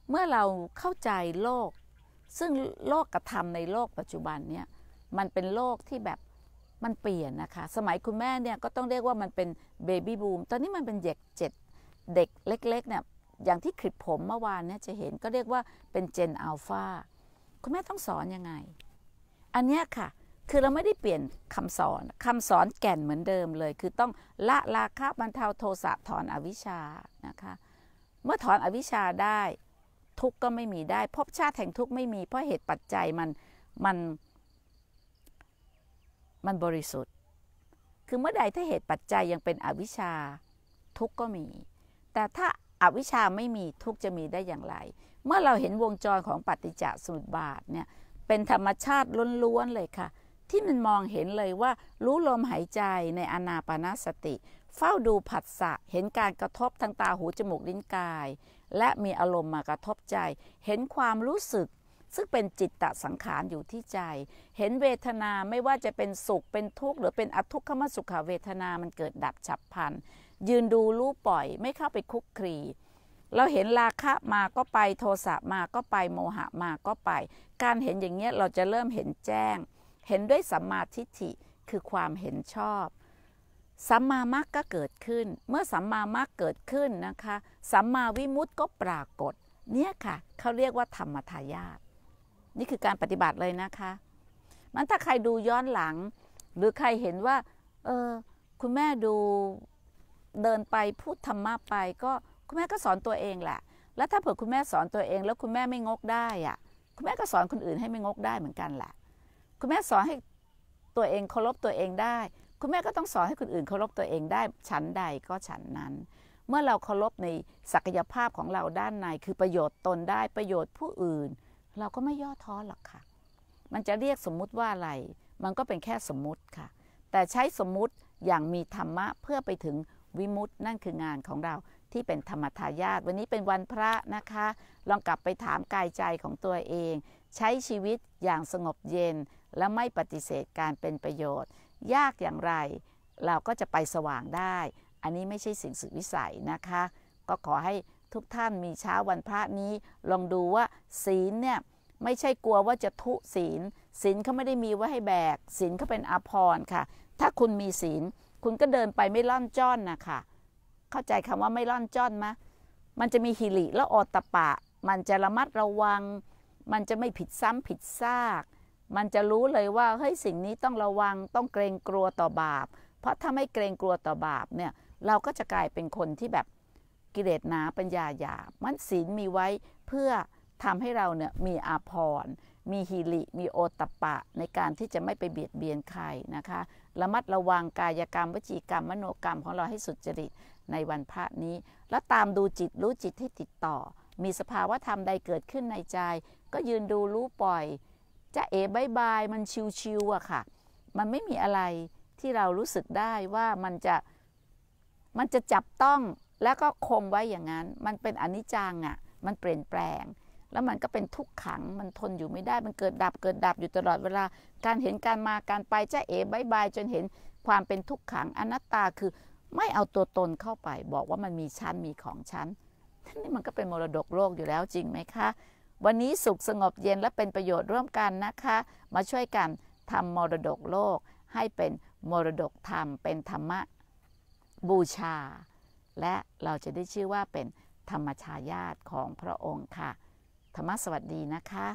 เมื่อเราเข้าใจโลก ซึ่งโลกกระทำในโลกปัจจุบันเนี่ย มันเป็นโลกที่แบบมันเปลี่ยนนะคะ สมัยคุณแม่เนี่ย ก็ต้องเรียกว่ามันเป็นเบบี้บูม ตอนนี้มันเป็นเด็กเจ็ด เด็กเล็ก ๆ เนี่ย อย่างที่คลิปผมเมื่อวานเนี่ยจะเห็นก็เรียกว่าเป็นเจนอัลฟาคุณแม่ต้องสอนยังไง อันเนี้ยค่ะคือเราไม่ได้เปลี่ยนคำสอน คำสอนแก่นเหมือนเดิมเลย คือต้องละราคะบรรเทาโทสะถอนอวิชา นะคะ เมื่อถอนอวิชาได้ทุกข์ก็ไม่มีได้พบชาติแห่งทุกข์ไม่มีเพราะเหตุปัจจัยมัน มัน มันบริสุทธิ์ คือเมื่อใดถ้าเหตุปัจจัยยังเป็นอวิชชาทุกข์ก็มี แต่ถ้าอวิชชาไม่มีทุกข์จะมีได้อย่างไร เมื่อเราเห็นวงจรของปฏิจจสมุปบาทเนี่ยเป็นธรรมชาติล้วนๆเลยค่ะที่มันมองเห็นเลยว่ารู้ลมหายใจในอนาปนาสติ เฝ้าดูผัสสะเห็นการกระทบทางตาหูจมูกลิ้นกาย และมีอารมณ์มากระทบใจ เห็นความรู้สึก ซึ่งเป็นจิตตสังขารอยู่ที่ใจ เห็นเวทนาไม่ว่าจะเป็นสุขเป็นทุกข์ หรือเป็นอทุกขมสุขเวทนามันเกิดดับฉับพลันยืนดูรู้ปล่อย ไม่เข้าไปคุกครี เราเห็นราคะมาก็ไปโทสะมาก็ไปโมหะมาก็ไป การเห็นอย่างเงี้ยเราจะเริ่มเห็นแจ้งเห็นด้วยสัมมาทิฏฐิคือความเห็นชอบสัมมามรรคก็เกิดขึ้น เมื่อสัมมามรรคเกิดขึ้นนะคะสัมมาวิมุตติก็ปรากฏ เนี่ยค่ะเขาเรียกว่าธรรมทายาทนี่คือการปฏิบัติเลยนะคะมันถ้าใครดูย้อนหลัง หรือใครเห็นว่าเออคุณแม่ดูเดินไปพูดธรรมะไป ก็คุณแม่ก็สอนตัวเองแหละ แล้วถ้าเผื่อคุณแม่สอนตัวเอง แล้วคุณแม่ไม่งกได้อะคุณแม่ก็สอนคนอื่นให้ไม่งกได้เหมือนกันแหละคุณแม่สอนให้ตัวเองเคารพตัวเองได้ คุณแม่ก็ต้องสอนให้คนอื่นเคารพตัวเองได้ชั้นใดก็ฉันนั้น เมื่อเราเคารพในศักยภาพของเราด้านใน คือประโยชน์ตนได้ประโยชน์ผู้อื่น เราก็ไม่ย่อท้อหรอกค่ะ มันจะเรียกสมมุติว่าอะไร มันก็เป็นแค่สมมุติค่ะ แต่ใช้สมมุติอย่างมีธรรมะเพื่อไปถึงวิมุตินั่นคืองานของเราที่เป็นธรรมทายาทวันนี้เป็นวันพระนะคะ ลองกลับไปถามกายใจของตัวเอง ใช้ชีวิตอย่างสงบเย็นและไม่ปฏิเสธการเป็นประโยชน์ ยากอย่างไร เราก็จะไปสว่างได้ อันนี้ไม่ใช่สิ่งสุดวิสัยนะคะ ก็ขอให้ทุกท่านมีเช้าวันพระนี้ ลองดูว่าศีลเนี่ยไม่ใช่กลัวว่าจะทุศีลศีลเขาไม่ได้มีไว้ให้แบกศีลเขาเป็นอภรรค่ะ ถ้าคุณมีศีลคุณก็เดินไปไม่ล่อนจ้อนนะคะเข้าใจคำว่าไม่ล่อนจ้อนมะ มันจะมีหิริและอตตปะ มันจะระมัดระวัง มันจะไม่ผิดซ้ำผิดซากมันจะรู้เลยว่าเฮ้ยสิ่งนี้ต้องระวังต้องเกรงกลัวต่อบาป เพราะถ้าไม่เกรงกลัวต่อบาปเนี่ยเราก็จะกลายเป็นคนที่แบบกิเลสหนาปัญญาหยาบ มันศีลมีไว้เพื่อทำให้เราเนี่ยมีอาภรณ์มีฮิริมีโอตปะในการที่จะไม่ไปเบียดเบียนใครนะคะระมัดระวังกายกรรมวจีกรรมมโนกรรมของเราให้สุจริตในวันพระนี้ แล้วตามดูจิตรู้จิตให้ติดต่อ มีสภาวะธรรมใดเกิดขึ้นในใจ ก็ยืนดูรู้ปล่อยจะเอ๋บายบายมัน ชิวๆอะค่ะ มันไม่มีอะไรที่เรารู้สึกได้ว่ามันจะมันจะจับต้องแล้วก็คงไว้อย่างนั้น มันเป็นอนิจจังอะมันเปลี่ยนแปลง แล้วมันก็เป็นทุกขังมันทนอยู่ไม่ได้ มันเกิดดับเกิดดับอยู่ตลอดเวลาการเห็นการมาการไปจะเอ๋บายบายจนเห็นความเป็นทุกขังอนัตตาคือไม่เอาตัวตนเข้าไปบอกว่ามันมีชั้นมีของชั้นนี่มันก็เป็นมรดกโลกอยู่แล้วจริงไหมคะวันนี้สุขสงบเย็นและเป็นประโยชน์ร่วมกันนะคะ มาช่วยกันทำมรดกโลกให้เป็นมรดกธรรมเป็นธรรมะบูชา และเราจะได้ชื่อว่าเป็นธรรมชายาติของพระองค์ค่ะ ธรรมะสวัสดีนะคะ